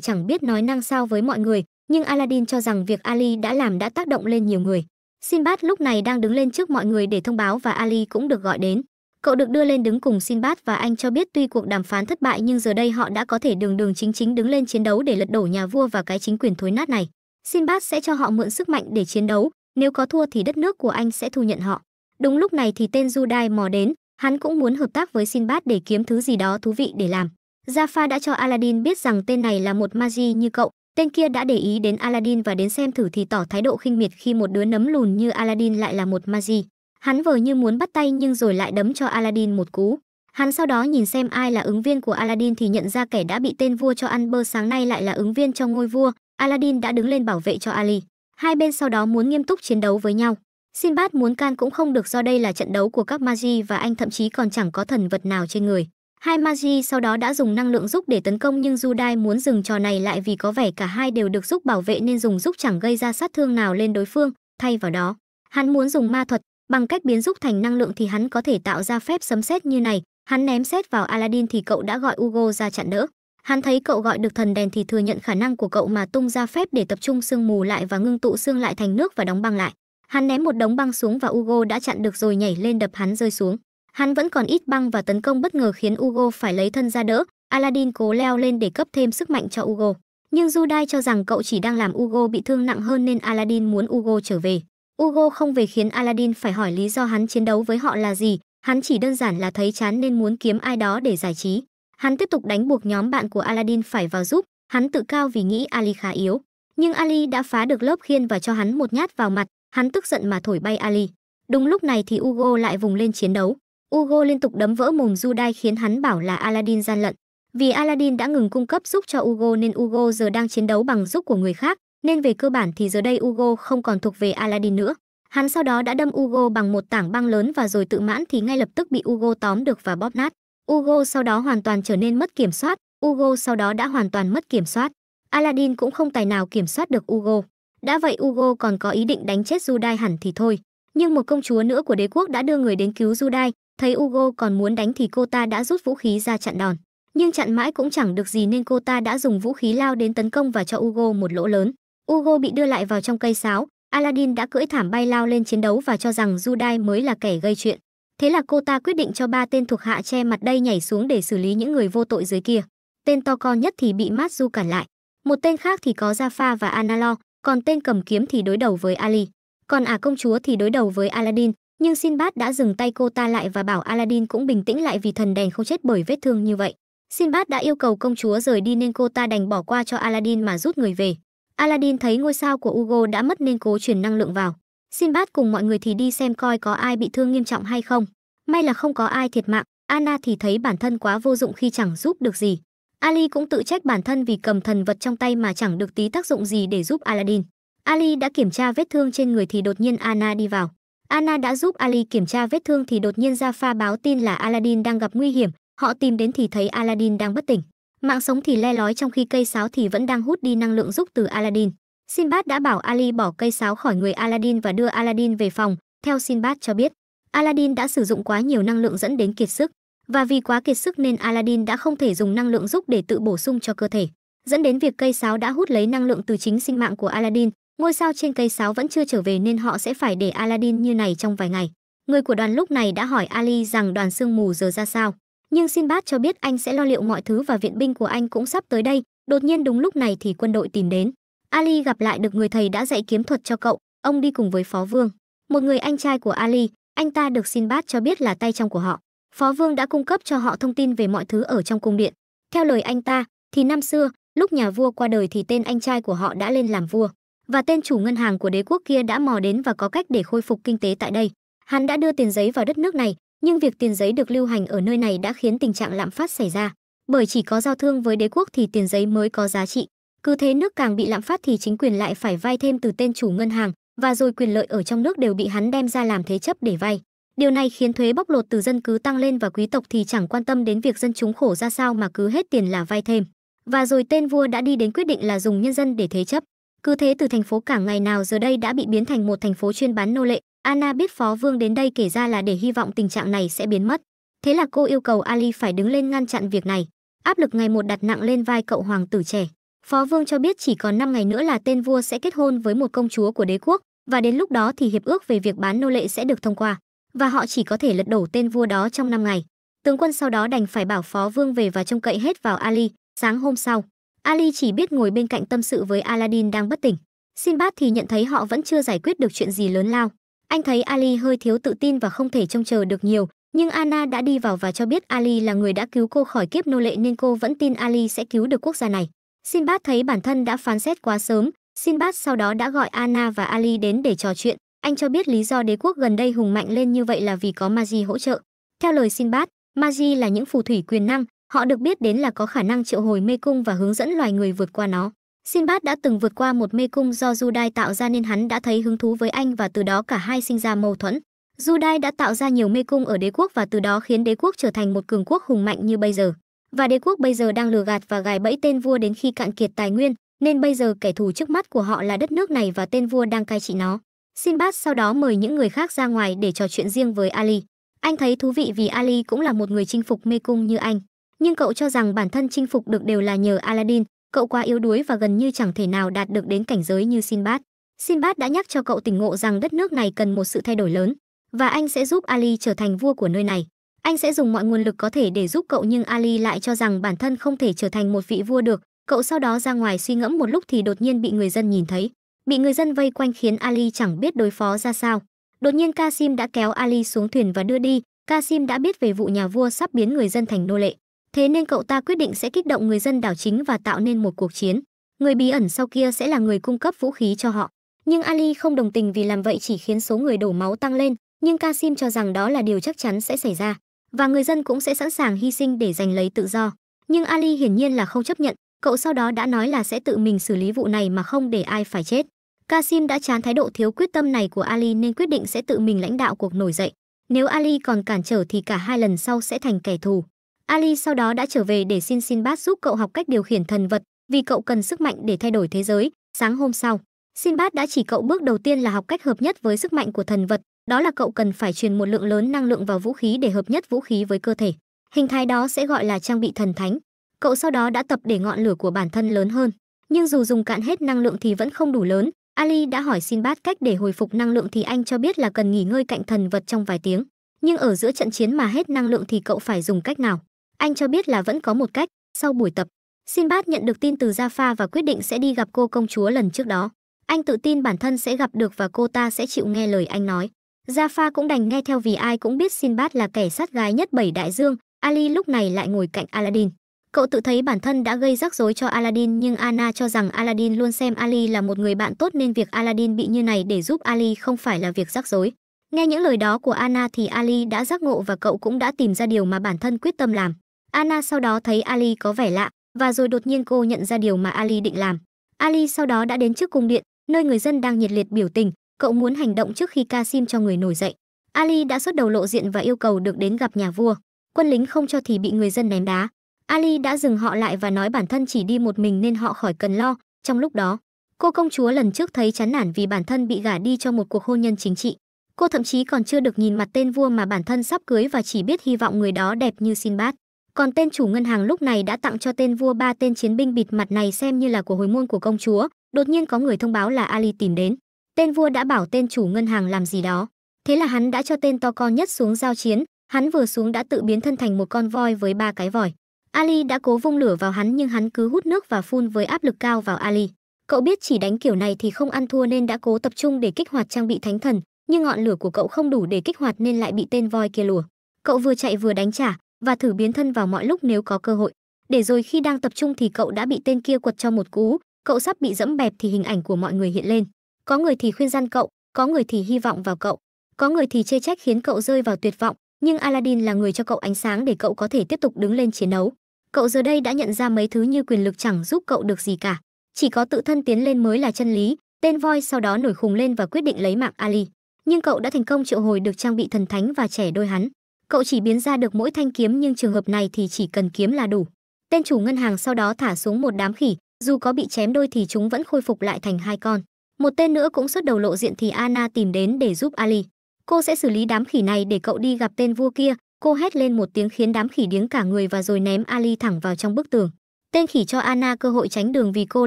chẳng biết nói năng sao với mọi người, nhưng Aladdin cho rằng việc Ali đã làm đã tác động lên nhiều người. Sinbad lúc này đang đứng lên trước mọi người để thông báo và Ali cũng được gọi đến. Cậu được đưa lên đứng cùng Sinbad và anh cho biết tuy cuộc đàm phán thất bại nhưng giờ đây họ đã có thể đường đường chính chính đứng lên chiến đấu để lật đổ nhà vua và cái chính quyền thối nát này. Sinbad sẽ cho họ mượn sức mạnh để chiến đấu, nếu có thua thì đất nước của anh sẽ thu nhận họ. Đúng lúc này thì tên Judai mò đến, hắn cũng muốn hợp tác với Sinbad để kiếm thứ gì đó thú vị để làm. Jaffa đã cho Aladdin biết rằng tên này là một magi như cậu, tên kia đã để ý đến Aladdin và đến xem thử thì tỏ thái độ khinh miệt khi một đứa nấm lùn như Aladdin lại là một magi. Hắn vờ như muốn bắt tay nhưng rồi lại đấm cho Aladdin một cú. Hắn sau đó nhìn xem ai là ứng viên của Aladdin thì nhận ra kẻ đã bị tên vua cho ăn bơ sáng nay lại là ứng viên cho ngôi vua. Aladdin đã đứng lên bảo vệ cho Ali. Hai bên sau đó muốn nghiêm túc chiến đấu với nhau. Sinbad muốn can cũng không được do đây là trận đấu của các Magi và anh thậm chí còn chẳng có thần vật nào trên người. Hai Magi sau đó đã dùng năng lượng giúp để tấn công nhưng Judai muốn dừng trò này lại vì có vẻ cả hai đều được giúp bảo vệ nên dùng giúp chẳng gây ra sát thương nào lên đối phương. Thay vào đó, hắn muốn dùng ma thuật Bằng cách biến rút thành năng lượng thì hắn có thể tạo ra phép sấm sét như này, hắn ném sét vào Aladdin thì cậu đã gọi Ugo ra chặn đỡ. Hắn thấy cậu gọi được thần đèn thì thừa nhận khả năng của cậu mà tung ra phép để tập trung sương mù lại và ngưng tụ xương lại thành nước và đóng băng lại. Hắn ném một đống băng xuống và Ugo đã chặn được rồi nhảy lên đập hắn rơi xuống. Hắn vẫn còn ít băng và tấn công bất ngờ khiến Ugo phải lấy thân ra đỡ. Aladdin cố leo lên để cấp thêm sức mạnh cho Ugo. Nhưng Judai cho rằng cậu chỉ đang làm Ugo bị thương nặng hơn nên Aladdin muốn Ugo trở về. Ugo không về khiến Aladdin phải hỏi lý do hắn chiến đấu với họ là gì, hắn chỉ đơn giản là thấy chán nên muốn kiếm ai đó để giải trí. Hắn tiếp tục đánh buộc nhóm bạn của Aladdin phải vào giúp, hắn tự cao vì nghĩ Ali khá yếu. Nhưng Ali đã phá được lớp khiên và cho hắn một nhát vào mặt, hắn tức giận mà thổi bay Ali. Đúng lúc này thì Ugo lại vùng lên chiến đấu. Ugo liên tục đấm vỡ mồm Judai khiến hắn bảo là Aladdin gian lận. Vì Aladdin đã ngừng cung cấp giúp cho Ugo nên Ugo giờ đang chiến đấu bằng giúp của người khác, nên về cơ bản thì giờ đây Ugo không còn thuộc về Aladdin nữa. Hắn sau đó đã đâm Ugo bằng một tảng băng lớn và rồi tự mãn thì ngay lập tức bị Ugo tóm được và bóp nát. Ugo sau đó hoàn toàn trở nên mất kiểm soát, Ugo sau đó đã hoàn toàn mất kiểm soát. Aladdin cũng không tài nào kiểm soát được Ugo. Đã vậy Ugo còn có ý định đánh chết Judai hẳn thì thôi. Nhưng một công chúa nữa của đế quốc đã đưa người đến cứu Judai, thấy Ugo còn muốn đánh thì cô ta đã rút vũ khí ra chặn đòn. Nhưng chặn mãi cũng chẳng được gì nên cô ta đã dùng vũ khí lao đến tấn công và cho Ugo một lỗ lớn. Ugo bị đưa lại vào trong cây sáo, Aladdin đã cưỡi thảm bay lao lên chiến đấu và cho rằng Judai mới là kẻ gây chuyện. Thế là cô ta quyết định cho ba tên thuộc hạ che mặt đây nhảy xuống để xử lý những người vô tội dưới kia. Tên to con nhất thì bị Matsu cản lại. Một tên khác thì có Jaffa và Analo, còn tên cầm kiếm thì đối đầu với Ali. Còn ả à công chúa thì đối đầu với Aladdin, nhưng Sinbad đã dừng tay cô ta lại và bảo Aladdin cũng bình tĩnh lại vì thần đèn không chết bởi vết thương như vậy. Sinbad đã yêu cầu công chúa rời đi nên cô ta đành bỏ qua cho Aladdin mà rút người về. Aladdin thấy ngôi sao của Ugo đã mất nên cố chuyển năng lượng vào. Sinbad cùng mọi người thì đi xem coi có ai bị thương nghiêm trọng hay không. May là không có ai thiệt mạng, Anna thì thấy bản thân quá vô dụng khi chẳng giúp được gì. Ali cũng tự trách bản thân vì cầm thần vật trong tay mà chẳng được tí tác dụng gì để giúp Aladdin. Ali đã kiểm tra vết thương trên người thì đột nhiên Anna đi vào. Anna đã giúp Ali kiểm tra vết thương thì đột nhiên Jaffa báo tin là Aladdin đang gặp nguy hiểm, họ tìm đến thì thấy Aladdin đang bất tỉnh. Mạng sống thì le lói trong khi cây sáo thì vẫn đang hút đi năng lượng giúp từ Aladdin. Sinbad đã bảo Ali bỏ cây sáo khỏi người Aladdin và đưa Aladdin về phòng, theo Sinbad cho biết. Aladdin đã sử dụng quá nhiều năng lượng dẫn đến kiệt sức, và vì quá kiệt sức nên Aladdin đã không thể dùng năng lượng giúp để tự bổ sung cho cơ thể, dẫn đến việc cây sáo đã hút lấy năng lượng từ chính sinh mạng của Aladdin. Ngôi sao trên cây sáo vẫn chưa trở về nên họ sẽ phải để Aladdin như này trong vài ngày. Người của đoàn lúc này đã hỏi Ali rằng đoàn sương mù giờ ra sao nhưng Sinbad cho biết anh sẽ lo liệu mọi thứ và viện binh của anh cũng sắp tới đây. Đột nhiên đúng lúc này thì quân đội tìm đến. Ali gặp lại được người thầy đã dạy kiếm thuật cho cậu, ông đi cùng với Phó Vương. Một người anh trai của Ali, anh ta được Sinbad cho biết là tay trong của họ. Phó Vương đã cung cấp cho họ thông tin về mọi thứ ở trong cung điện. Theo lời anh ta, thì năm xưa, lúc nhà vua qua đời thì tên anh trai của họ đã lên làm vua. Và tên chủ ngân hàng của đế quốc kia đã mò đến và có cách để khôi phục kinh tế tại đây. Hắn đã đưa tiền giấy vào đất nước này, nhưng việc tiền giấy được lưu hành ở nơi này đã khiến tình trạng lạm phát xảy ra, bởi chỉ có giao thương với đế quốc thì tiền giấy mới có giá trị. Cứ thế nước càng bị lạm phát thì chính quyền lại phải vay thêm từ tên chủ ngân hàng, và rồi quyền lợi ở trong nước đều bị hắn đem ra làm thế chấp để vay. Điều này khiến thuế bóc lột từ dân cứ tăng lên và quý tộc thì chẳng quan tâm đến việc dân chúng khổ ra sao mà cứ hết tiền là vay thêm. Và rồi tên vua đã đi đến quyết định là dùng nhân dân để thế chấp. Cứ thế từ thành phố cảng ngày nào giờ đây đã bị biến thành một thành phố chuyên bán nô lệ, Anna biết Phó Vương đến đây kể ra là để hy vọng tình trạng này sẽ biến mất. Thế là cô yêu cầu Ali phải đứng lên ngăn chặn việc này. Áp lực ngày một đặt nặng lên vai cậu hoàng tử trẻ. Phó Vương cho biết chỉ còn 5 ngày nữa là tên vua sẽ kết hôn với một công chúa của đế quốc, và đến lúc đó thì hiệp ước về việc bán nô lệ sẽ được thông qua, và họ chỉ có thể lật đổ tên vua đó trong 5 ngày. Tướng quân sau đó đành phải bảo Phó Vương về và trông cậy hết vào Ali, sáng hôm sau. Ali chỉ biết ngồi bên cạnh tâm sự với Aladdin đang bất tỉnh. Sinbad thì nhận thấy họ vẫn chưa giải quyết được chuyện gì lớn lao. Anh thấy Ali hơi thiếu tự tin và không thể trông chờ được nhiều, nhưng Anna đã đi vào và cho biết Ali là người đã cứu cô khỏi kiếp nô lệ nên cô vẫn tin Ali sẽ cứu được quốc gia này. Sinbad thấy bản thân đã phán xét quá sớm, Sinbad sau đó đã gọi Anna và Ali đến để trò chuyện. Anh cho biết lý do đế quốc gần đây hùng mạnh lên như vậy là vì có Magi hỗ trợ. Theo lời Sinbad, Magi là những phù thủy quyền năng, họ được biết đến là có khả năng triệu hồi mê cung và hướng dẫn loài người vượt qua nó. Sinbad đã từng vượt qua một mê cung do Judai tạo ra nên hắn đã thấy hứng thú với anh và từ đó cả hai sinh ra mâu thuẫn. Judai đã tạo ra nhiều mê cung ở đế quốc và từ đó khiến đế quốc trở thành một cường quốc hùng mạnh như bây giờ. Và đế quốc bây giờ đang lừa gạt và gài bẫy tên vua đến khi cạn kiệt tài nguyên, nên bây giờ kẻ thù trước mắt của họ là đất nước này và tên vua đang cai trị nó. Sinbad sau đó mời những người khác ra ngoài để trò chuyện riêng với Ali. Anh thấy thú vị vì Ali cũng là một người chinh phục mê cung như anh. Nhưng cậu cho rằng bản thân chinh phục được đều là nhờ Aladdin, cậu quá yếu đuối và gần như chẳng thể nào đạt được đến cảnh giới như Sinbad. Sinbad đã nhắc cho cậu tỉnh ngộ rằng đất nước này cần một sự thay đổi lớn, và anh sẽ giúp Ali trở thành vua của nơi này. Anh sẽ dùng mọi nguồn lực có thể để giúp cậu nhưng Ali lại cho rằng bản thân không thể trở thành một vị vua được. Cậu sau đó ra ngoài suy ngẫm một lúc thì đột nhiên bị người dân nhìn thấy. Bị người dân vây quanh khiến Ali chẳng biết đối phó ra sao. Đột nhiên Kasim đã kéo Ali xuống thuyền và đưa đi. Kasim đã biết về vụ nhà vua sắp biến người dân thành nô lệ. Thế nên cậu ta quyết định sẽ kích động người dân đảo chính và tạo nên một cuộc chiến. Người bí ẩn sau kia sẽ là người cung cấp vũ khí cho họ. Nhưng Ali không đồng tình vì làm vậy chỉ khiến số người đổ máu tăng lên, nhưng Kasim cho rằng đó là điều chắc chắn sẽ xảy ra và người dân cũng sẽ sẵn sàng hy sinh để giành lấy tự do. Nhưng Ali hiển nhiên là không chấp nhận, cậu sau đó đã nói là sẽ tự mình xử lý vụ này mà không để ai phải chết. Kasim đã chán thái độ thiếu quyết tâm này của Ali nên quyết định sẽ tự mình lãnh đạo cuộc nổi dậy. Nếu Ali còn cản trở thì cả hai lần sau sẽ thành kẻ thù. Ali sau đó đã trở về để xin Sinbad giúp cậu học cách điều khiển thần vật, vì cậu cần sức mạnh để thay đổi thế giới. Sáng hôm sau, Sinbad đã chỉ cậu bước đầu tiên là học cách hợp nhất với sức mạnh của thần vật, đó là cậu cần phải truyền một lượng lớn năng lượng vào vũ khí để hợp nhất vũ khí với cơ thể. Hình thái đó sẽ gọi là trang bị thần thánh. Cậu sau đó đã tập để ngọn lửa của bản thân lớn hơn, nhưng dù dùng cạn hết năng lượng thì vẫn không đủ lớn. Ali đã hỏi Sinbad cách để hồi phục năng lượng thì anh cho biết là cần nghỉ ngơi cạnh thần vật trong vài tiếng, nhưng ở giữa trận chiến mà hết năng lượng thì cậu phải dùng cách nào? Anh cho biết là vẫn có một cách, sau buổi tập, Sinbad nhận được tin từ Jaffa và quyết định sẽ đi gặp cô công chúa lần trước đó. Anh tự tin bản thân sẽ gặp được và cô ta sẽ chịu nghe lời anh nói. Jaffa cũng đành nghe theo vì ai cũng biết Sinbad là kẻ sát gái nhất bảy đại dương. Ali lúc này lại ngồi cạnh Aladdin. Cậu tự thấy bản thân đã gây rắc rối cho Aladdin nhưng Anna cho rằng Aladdin luôn xem Ali là một người bạn tốt nên việc Aladdin bị như này để giúp Ali không phải là việc rắc rối. Nghe những lời đó của Anna thì Ali đã giác ngộ và cậu cũng đã tìm ra điều mà bản thân quyết tâm làm. Anna sau đó thấy Ali có vẻ lạ và rồi đột nhiên cô nhận ra điều mà Ali định làm. Ali sau đó đã đến trước cung điện, nơi người dân đang nhiệt liệt biểu tình, cậu muốn hành động trước khi Kasim cho người nổi dậy. Ali đã xuất đầu lộ diện và yêu cầu được đến gặp nhà vua. Quân lính không cho thì bị người dân ném đá. Ali đã dừng họ lại và nói bản thân chỉ đi một mình nên họ khỏi cần lo. Trong lúc đó, cô công chúa lần trước thấy chán nản vì bản thân bị gả đi cho một cuộc hôn nhân chính trị. Cô thậm chí còn chưa được nhìn mặt tên vua mà bản thân sắp cưới và chỉ biết hy vọng người đó đẹp như Sinbad. Còn tên chủ ngân hàng lúc này đã tặng cho tên vua ba tên chiến binh bịt mặt này xem như là của hồi môn của công chúa, đột nhiên có người thông báo là Ali tìm đến. Tên vua đã bảo tên chủ ngân hàng làm gì đó. Thế là hắn đã cho tên to con nhất xuống giao chiến, hắn vừa xuống đã tự biến thân thành một con voi với ba cái vòi. Ali đã cố vung lửa vào hắn nhưng hắn cứ hút nước và phun với áp lực cao vào Ali. Cậu biết chỉ đánh kiểu này thì không ăn thua nên đã cố tập trung để kích hoạt trang bị thánh thần, nhưng ngọn lửa của cậu không đủ để kích hoạt nên lại bị tên voi kia lùa. Cậu vừa chạy vừa đánh trả, và thử biến thân vào mọi lúc nếu có cơ hội. Để rồi khi đang tập trung thì cậu đã bị tên kia quật cho một cú, cậu sắp bị dẫm bẹp thì hình ảnh của mọi người hiện lên. Có người thì khuyên gian cậu, có người thì hy vọng vào cậu, có người thì chê trách khiến cậu rơi vào tuyệt vọng, nhưng Aladdin là người cho cậu ánh sáng để cậu có thể tiếp tục đứng lên chiến đấu. Cậu giờ đây đã nhận ra mấy thứ như quyền lực chẳng giúp cậu được gì cả, chỉ có tự thân tiến lên mới là chân lý. Tên voi sau đó nổi khùng lên và quyết định lấy mạng Ali, nhưng cậu đã thành công triệu hồi được trang bị thần thánh và trẻ đôi hắn. Cậu chỉ biến ra được mỗi thanh kiếm nhưng trường hợp này thì chỉ cần kiếm là đủ. Tên chủ ngân hàng sau đó thả xuống một đám khỉ, dù có bị chém đôi thì chúng vẫn khôi phục lại thành hai con. Một tên nữa cũng xuất đầu lộ diện thì Anna tìm đến để giúp Ali. Cô sẽ xử lý đám khỉ này để cậu đi gặp tên vua kia, cô hét lên một tiếng khiến đám khỉ điếng cả người và rồi ném Ali thẳng vào trong bức tường. Tên khỉ cho Anna cơ hội tránh đường vì cô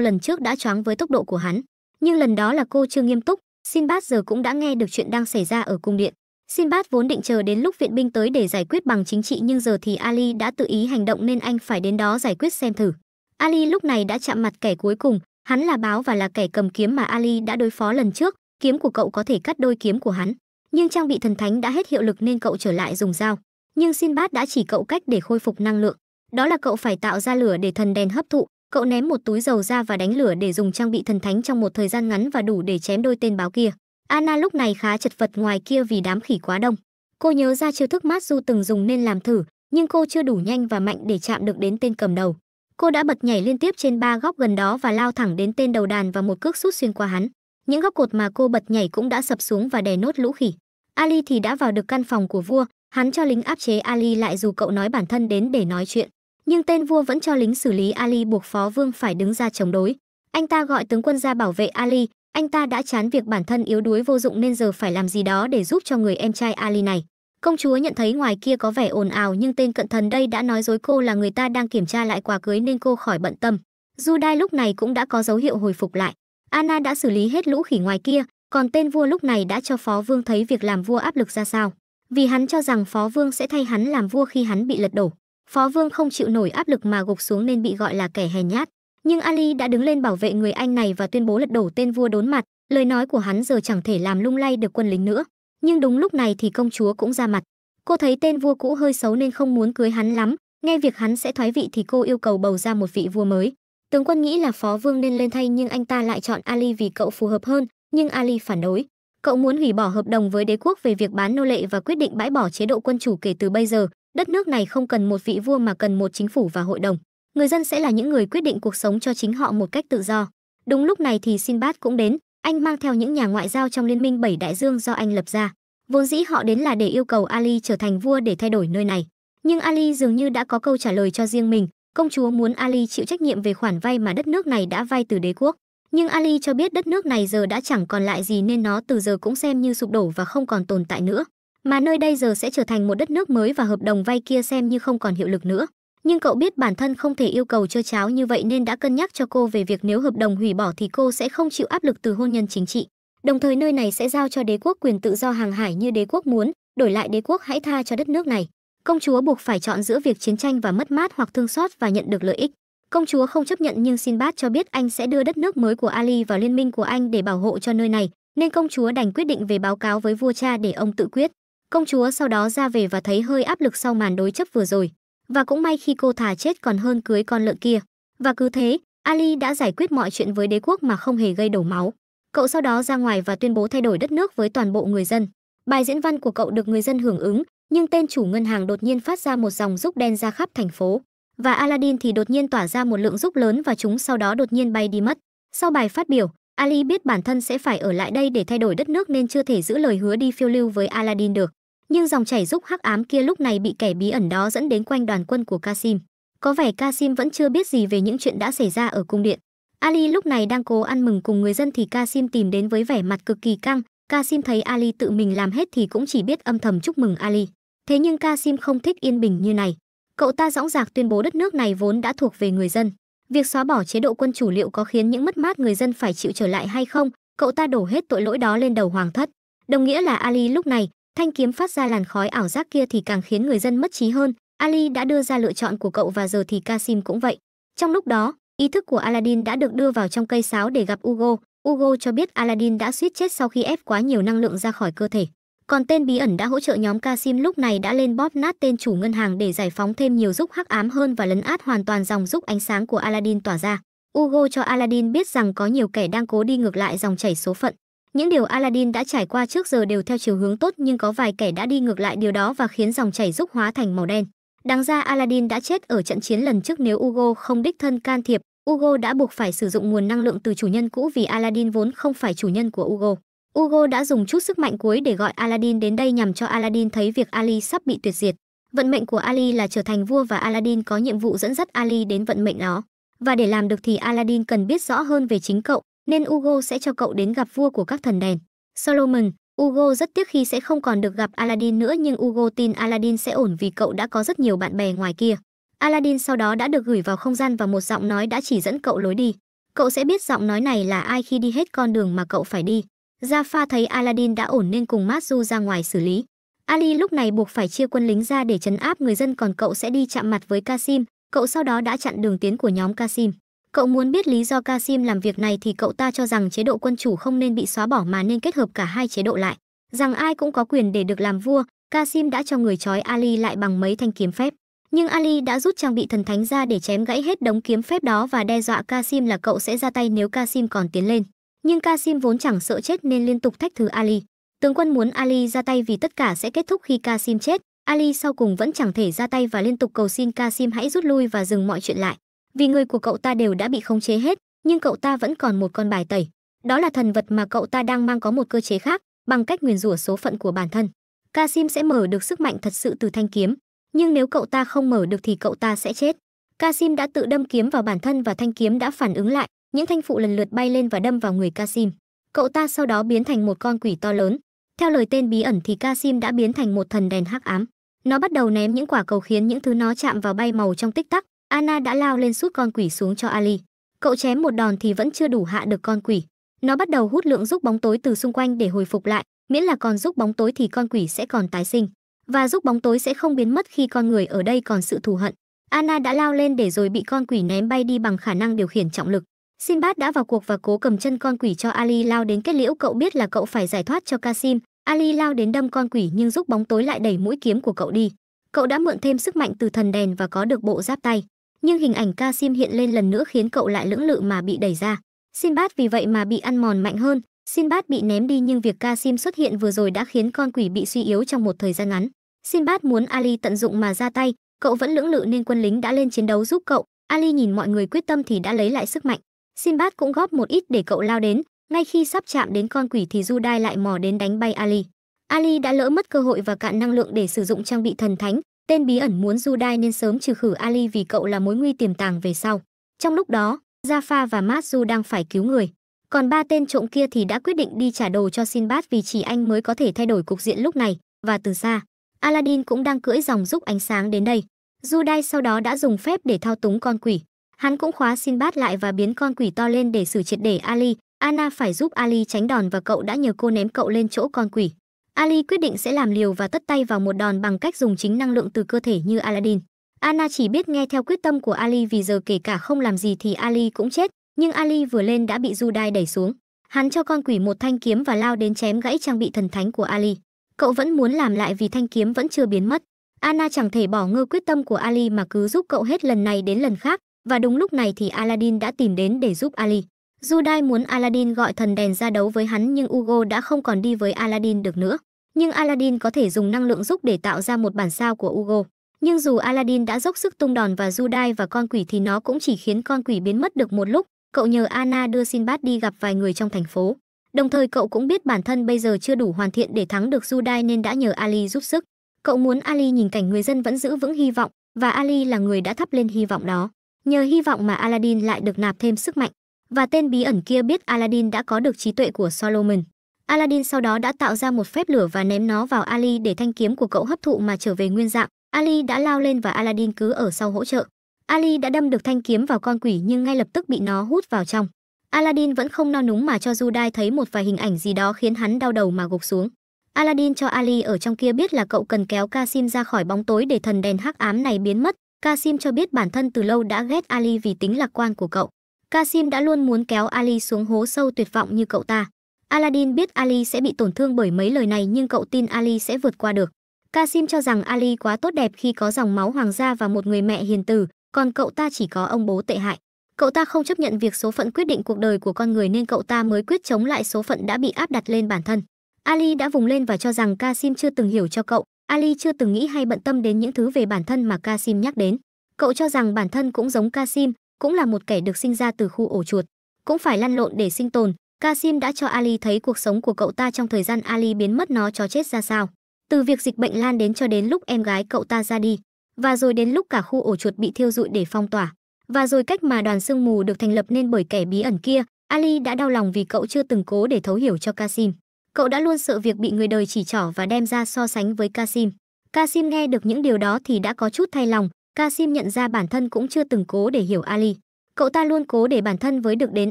lần trước đã choáng với tốc độ của hắn. Nhưng lần đó là cô chưa nghiêm túc, Sinbad giờ cũng đã nghe được chuyện đang xảy ra ở cung điện. Sinbad vốn định chờ đến lúc viện binh tới để giải quyết bằng chính trị nhưng giờ thì Ali đã tự ý hành động nên anh phải đến đó giải quyết xem thử. Ali lúc này đã chạm mặt kẻ cuối cùng, hắn là báo và là kẻ cầm kiếm mà Ali đã đối phó lần trước, kiếm của cậu có thể cắt đôi kiếm của hắn. Nhưng trang bị thần thánh đã hết hiệu lực nên cậu trở lại dùng dao. Nhưng Sinbad đã chỉ cậu cách để khôi phục năng lượng. Đó là cậu phải tạo ra lửa để thần đèn hấp thụ, cậu ném một túi dầu ra và đánh lửa để dùng trang bị thần thánh trong một thời gian ngắn và đủ để chém đôi tên báo kia. Anna lúc này khá chật vật ngoài kia vì đám khỉ quá đông. Cô nhớ ra chiêu thức mát du từng dùng nên làm thử, nhưng cô chưa đủ nhanh và mạnh để chạm được đến tên cầm đầu. Cô đã bật nhảy liên tiếp trên ba góc gần đó và lao thẳng đến tên đầu đàn và một cước sút xuyên qua hắn. Những góc cột mà cô bật nhảy cũng đã sập xuống và đè nốt lũ khỉ. Ali thì đã vào được căn phòng của vua, hắn cho lính áp chế Ali lại dù cậu nói bản thân đến để nói chuyện. Nhưng tên vua vẫn cho lính xử lý Ali buộc phó vương phải đứng ra chống đối. Anh ta gọi tướng quân ra bảo vệ Ali, anh ta đã chán việc bản thân yếu đuối vô dụng nên giờ phải làm gì đó để giúp cho người em trai Ali này. Công chúa nhận thấy ngoài kia có vẻ ồn ào nhưng tên cận thần đây đã nói dối cô là người ta đang kiểm tra lại quà cưới nên cô khỏi bận tâm. Judai lúc này cũng đã có dấu hiệu hồi phục lại. Anna đã xử lý hết lũ khỉ ngoài kia, còn tên vua lúc này đã cho phó vương thấy việc làm vua áp lực ra sao. Vì hắn cho rằng phó vương sẽ thay hắn làm vua khi hắn bị lật đổ. Phó vương không chịu nổi áp lực mà gục xuống nên bị gọi là kẻ hèn nhát. Nhưng Ali đã đứng lên bảo vệ người anh này và tuyên bố lật đổ tên vua đốn mặt, lời nói của hắn giờ chẳng thể làm lung lay được quân lính nữa. Nhưng đúng lúc này thì công chúa cũng ra mặt. Cô thấy tên vua cũ hơi xấu nên không muốn cưới hắn lắm, nghe việc hắn sẽ thoái vị thì cô yêu cầu bầu ra một vị vua mới. Tướng quân nghĩ là phó vương nên lên thay nhưng anh ta lại chọn Ali vì cậu phù hợp hơn, nhưng Ali phản đối. Cậu muốn hủy bỏ hợp đồng với đế quốc về việc bán nô lệ và quyết định bãi bỏ chế độ quân chủ kể từ bây giờ. Đất nước này không cần một vị vua mà cần một chính phủ và hội đồng người dân sẽ là những người quyết định cuộc sống cho chính họ một cách tự do. Đúng lúc này thì Sinbad cũng đến, anh mang theo những nhà ngoại giao trong liên minh bảy đại dương do anh lập ra. Vốn dĩ họ đến là để yêu cầu Ali trở thành vua để thay đổi nơi này. Nhưng Ali dường như đã có câu trả lời cho riêng mình, công chúa muốn Ali chịu trách nhiệm về khoản vay mà đất nước này đã vay từ đế quốc. Nhưng Ali cho biết đất nước này giờ đã chẳng còn lại gì nên nó từ giờ cũng xem như sụp đổ và không còn tồn tại nữa. Mà nơi đây giờ sẽ trở thành một đất nước mới và hợp đồng vay kia xem như không còn hiệu lực nữa nhưng cậu biết bản thân không thể yêu cầu cho cháu như vậy nên đã cân nhắc cho cô về việc nếu hợp đồng hủy bỏ thì cô sẽ không chịu áp lực từ hôn nhân chính trị. Đồng thời nơi này sẽ giao cho đế quốc quyền tự do hàng hải như đế quốc muốn, đổi lại đế quốc hãy tha cho đất nước này. Công chúa buộc phải chọn giữa việc chiến tranh và mất mát hoặc thương xót và nhận được lợi ích. Công chúa không chấp nhận nhưng Sinbad cho biết anh sẽ đưa đất nước mới của Ali vào liên minh của anh để bảo hộ cho nơi này, nên công chúa đành quyết định về báo cáo với vua cha để ông tự quyết. Công chúa sau đó ra về và thấy hơi áp lực sau màn đối chấp vừa rồi và cũng may khi cô thà chết còn hơn cưới con lợn kia. Và cứ thế, Ali đã giải quyết mọi chuyện với đế quốc mà không hề gây đổ máu. Cậu sau đó ra ngoài và tuyên bố thay đổi đất nước với toàn bộ người dân. Bài diễn văn của cậu được người dân hưởng ứng, nhưng tên chủ ngân hàng đột nhiên phát ra một dòng rúc đen ra khắp thành phố, và Aladdin thì đột nhiên tỏa ra một lượng rúc lớn và chúng sau đó đột nhiên bay đi mất. Sau bài phát biểu, Ali biết bản thân sẽ phải ở lại đây để thay đổi đất nước nên chưa thể giữ lời hứa đi phiêu lưu với Aladdin được nhưng dòng chảy giúp hắc ám kia lúc này bị kẻ bí ẩn đó dẫn đến quanh đoàn quân của Kasim. Có vẻ Kasim vẫn chưa biết gì về những chuyện đã xảy ra ở cung điện. Ali lúc này đang cố ăn mừng cùng người dân thì Kasim tìm đến với vẻ mặt cực kỳ căng. Kasim thấy Ali tự mình làm hết thì cũng chỉ biết âm thầm chúc mừng Ali. Thế nhưng Kasim không thích yên bình như này. Cậu ta dõng dạc tuyên bố đất nước này vốn đã thuộc về người dân. Việc xóa bỏ chế độ quân chủ liệu có khiến những mất mát người dân phải chịu trở lại hay không? Cậu ta đổ hết tội lỗi đó lên đầu hoàng thất. Đồng nghĩa là Ali lúc này thanh kiếm phát ra làn khói ảo giác kia thì càng khiến người dân mất trí hơn. Ali đã đưa ra lựa chọn của cậu và giờ thì Kasim cũng vậy. Trong lúc đó, ý thức của Aladdin đã được đưa vào trong cây sáo để gặp Ugo. Ugo cho biết Aladdin đã suýt chết sau khi ép quá nhiều năng lượng ra khỏi cơ thể. Còn tên bí ẩn đã hỗ trợ nhóm Kasim lúc này đã lên bóp nát tên chủ ngân hàng để giải phóng thêm nhiều giúp hắc ám hơn và lấn át hoàn toàn dòng giúp ánh sáng của Aladdin tỏa ra. Ugo cho Aladdin biết rằng có nhiều kẻ đang cố đi ngược lại dòng chảy số phận. Những điều Aladdin đã trải qua trước giờ đều theo chiều hướng tốt nhưng có vài kẻ đã đi ngược lại điều đó và khiến dòng chảy giúp hóa thành màu đen. Đáng ra Aladdin đã chết ở trận chiến lần trước nếu Ugo không đích thân can thiệp, Ugo đã buộc phải sử dụng nguồn năng lượng từ chủ nhân cũ vì Aladdin vốn không phải chủ nhân của Ugo. Ugo đã dùng chút sức mạnh cuối để gọi Aladdin đến đây nhằm cho Aladdin thấy việc Ali sắp bị tuyệt diệt. Vận mệnh của Ali là trở thành vua và Aladdin có nhiệm vụ dẫn dắt Ali đến vận mệnh đó. Và để làm được thì Aladdin cần biết rõ hơn về chính cậu, nên Ugo sẽ cho cậu đến gặp vua của các thần đèn. Solomon, Ugo rất tiếc khi sẽ không còn được gặp Aladdin nữa nhưng Ugo tin Aladdin sẽ ổn vì cậu đã có rất nhiều bạn bè ngoài kia. Aladdin sau đó đã được gửi vào không gian và một giọng nói đã chỉ dẫn cậu lối đi. Cậu sẽ biết giọng nói này là ai khi đi hết con đường mà cậu phải đi. Jafar thấy Aladdin đã ổn nên cùng Matsu ra ngoài xử lý. Ali lúc này buộc phải chia quân lính ra để chấn áp người dân còn cậu sẽ đi chạm mặt với Kasim, cậu sau đó đã chặn đường tiến của nhóm Kasim. Cậu muốn biết lý do Kasim làm việc này thì cậu ta cho rằng chế độ quân chủ không nên bị xóa bỏ mà nên kết hợp cả hai chế độ lại, rằng ai cũng có quyền để được làm vua, Kasim đã cho người trói Ali lại bằng mấy thanh kiếm phép. Nhưng Ali đã rút trang bị thần thánh ra để chém gãy hết đống kiếm phép đó và đe dọa Kasim là cậu sẽ ra tay nếu Kasim còn tiến lên. Nhưng Kasim vốn chẳng sợ chết nên liên tục thách thứ Ali. Tướng quân muốn Ali ra tay vì tất cả sẽ kết thúc khi Kasim chết. Ali sau cùng vẫn chẳng thể ra tay và liên tục cầu xin Kasim hãy rút lui và dừng mọi chuyện lại. Vì người của cậu ta đều đã bị khống chế hết, nhưng cậu ta vẫn còn một con bài tẩy. Đó là thần vật mà cậu ta đang mang có một cơ chế khác, bằng cách nguyền rủa số phận của bản thân. Kasim sẽ mở được sức mạnh thật sự từ thanh kiếm, nhưng nếu cậu ta không mở được thì cậu ta sẽ chết. Kasim đã tự đâm kiếm vào bản thân và thanh kiếm đã phản ứng lại, những thanh phụ lần lượt bay lên và đâm vào người Kasim. Cậu ta sau đó biến thành một con quỷ to lớn. Theo lời tên bí ẩn thì Kasim đã biến thành một thần đèn hắc ám. Nó bắt đầu ném những quả cầu khiến những thứ nó chạm vào bay màu trong tích tắc, Anna đã lao lên sút con quỷ xuống cho Ali. Cậu chém một đòn thì vẫn chưa đủ hạ được con quỷ. Nó bắt đầu hút lượng giúp bóng tối từ xung quanh để hồi phục lại, miễn là còn giúp bóng tối thì con quỷ sẽ còn tái sinh. Và giúp bóng tối sẽ không biến mất khi con người ở đây còn sự thù hận. Anna đã lao lên để rồi bị con quỷ ném bay đi bằng khả năng điều khiển trọng lực. Sinbad đã vào cuộc và cố cầm chân con quỷ cho Ali lao đến kết liễu cậu biết là cậu phải giải thoát cho Kasim. Ali lao đến đâm con quỷ nhưng giúp bóng tối lại đẩy mũi kiếm của cậu đi. Cậu đã mượn thêm sức mạnh từ thần đèn và có được bộ giáp tay nhưng hình ảnh ca sim hiện lên lần nữa khiến cậu lại lưỡng lự mà bị đẩy ra. Sinbad vì vậy mà bị ăn mòn mạnh hơn, Sinbad bị ném đi nhưng việc ca sim xuất hiện vừa rồi đã khiến con quỷ bị suy yếu trong một thời gian ngắn. Sinbad muốn Ali tận dụng mà ra tay, cậu vẫn lưỡng lự nên quân lính đã lên chiến đấu giúp cậu. Ali nhìn mọi người quyết tâm thì đã lấy lại sức mạnh. Sinbad cũng góp một ít để cậu lao đến, ngay khi sắp chạm đến con quỷ thì Judai lại mò đến đánh bay Ali. Ali đã lỡ mất cơ hội và cạn năng lượng để sử dụng trang bị thần thánh, Tên bí ẩn muốn Judai nên sớm trừ khử Ali vì cậu là mối nguy tiềm tàng về sau. Trong lúc đó, Jaffa và Masu đang phải cứu người. Còn ba tên trộm kia thì đã quyết định đi trả đồ cho Sinbad vì chỉ anh mới có thể thay đổi cục diện lúc này, và từ xa. Aladdin cũng đang cưỡi dòng giúp ánh sáng đến đây. Judai sau đó đã dùng phép để thao túng con quỷ. Hắn cũng khóa Sinbad lại và biến con quỷ to lên để xử triệt để Ali. Anna phải giúp Ali tránh đòn và cậu đã nhờ cô ném cậu lên chỗ con quỷ. Ali quyết định sẽ làm liều và tất tay vào một đòn bằng cách dùng chính năng lượng từ cơ thể như Aladdin. Anna chỉ biết nghe theo quyết tâm của Ali vì giờ kể cả không làm gì thì Ali cũng chết, nhưng Ali vừa lên đã bị Judai đẩy xuống. Hắn cho con quỷ một thanh kiếm và lao đến chém gãy trang bị thần thánh của Ali. Cậu vẫn muốn làm lại vì thanh kiếm vẫn chưa biến mất. Anna chẳng thể bỏ ngơ quyết tâm của Ali mà cứ giúp cậu hết lần này đến lần khác, và đúng lúc này thì Aladdin đã tìm đến để giúp Ali. Judai muốn Aladdin gọi thần đèn ra đấu với hắn nhưng Ugo đã không còn đi với Aladdin được nữa nhưng Aladdin có thể dùng năng lượng giúp để tạo ra một bản sao của Ugo. Nhưng dù Aladdin đã dốc sức tung đòn và Judai và con quỷ thì nó cũng chỉ khiến con quỷ biến mất được một lúc. Cậu nhờ Anna đưa Sinbad đi gặp vài người trong thành phố. Đồng thời cậu cũng biết bản thân bây giờ chưa đủ hoàn thiện để thắng được Judai nên đã nhờ Ali giúp sức. Cậu muốn Ali nhìn cảnh người dân vẫn giữ vững hy vọng và Ali là người đã thắp lên hy vọng đó. Nhờ hy vọng mà Aladdin lại được nạp thêm sức mạnh và tên bí ẩn kia biết Aladdin đã có được trí tuệ của Solomon. Aladdin sau đó đã tạo ra một phép lửa và ném nó vào Ali để thanh kiếm của cậu hấp thụ mà trở về nguyên dạng. Ali đã lao lên và Aladdin cứ ở sau hỗ trợ. Ali đã đâm được thanh kiếm vào con quỷ nhưng ngay lập tức bị nó hút vào trong. Aladdin vẫn không no núng mà cho Judai thấy một vài hình ảnh gì đó khiến hắn đau đầu mà gục xuống. Aladdin cho Ali ở trong kia biết là cậu cần kéo Kasim ra khỏi bóng tối để thần đèn hắc ám này biến mất. Kasim cho biết bản thân từ lâu đã ghét Ali vì tính lạc quan của cậu. Kasim đã luôn muốn kéo Ali xuống hố sâu tuyệt vọng như cậu ta. Aladdin biết Ali sẽ bị tổn thương bởi mấy lời này nhưng cậu tin Ali sẽ vượt qua được. Kasim cho rằng Ali quá tốt đẹp khi có dòng máu hoàng gia và một người mẹ hiền từ, còn cậu ta chỉ có ông bố tệ hại. Cậu ta không chấp nhận việc số phận quyết định cuộc đời của con người nên cậu ta mới quyết chống lại số phận đã bị áp đặt lên bản thân. Ali đã vùng lên và cho rằng Kasim chưa từng hiểu cho cậu, Ali chưa từng nghĩ hay bận tâm đến những thứ về bản thân mà Kasim nhắc đến. Cậu cho rằng bản thân cũng giống Kasim, cũng là một kẻ được sinh ra từ khu ổ chuột, cũng phải lăn lộn để sinh tồn, Kasim đã cho Ali thấy cuộc sống của cậu ta trong thời gian Ali biến mất nó cho chết ra sao. Từ việc dịch bệnh lan đến cho đến lúc em gái cậu ta ra đi, và rồi đến lúc cả khu ổ chuột bị thiêu rụi để phong tỏa, và rồi cách mà đoàn sương mù được thành lập nên bởi kẻ bí ẩn kia, Ali đã đau lòng vì cậu chưa từng cố để thấu hiểu cho Kasim. Cậu đã luôn sợ việc bị người đời chỉ trỏ và đem ra so sánh với Kasim. Kasim nghe được những điều đó thì đã có chút thay lòng, Kasim nhận ra bản thân cũng chưa từng cố để hiểu Ali. Cậu ta luôn cố để bản thân với được đến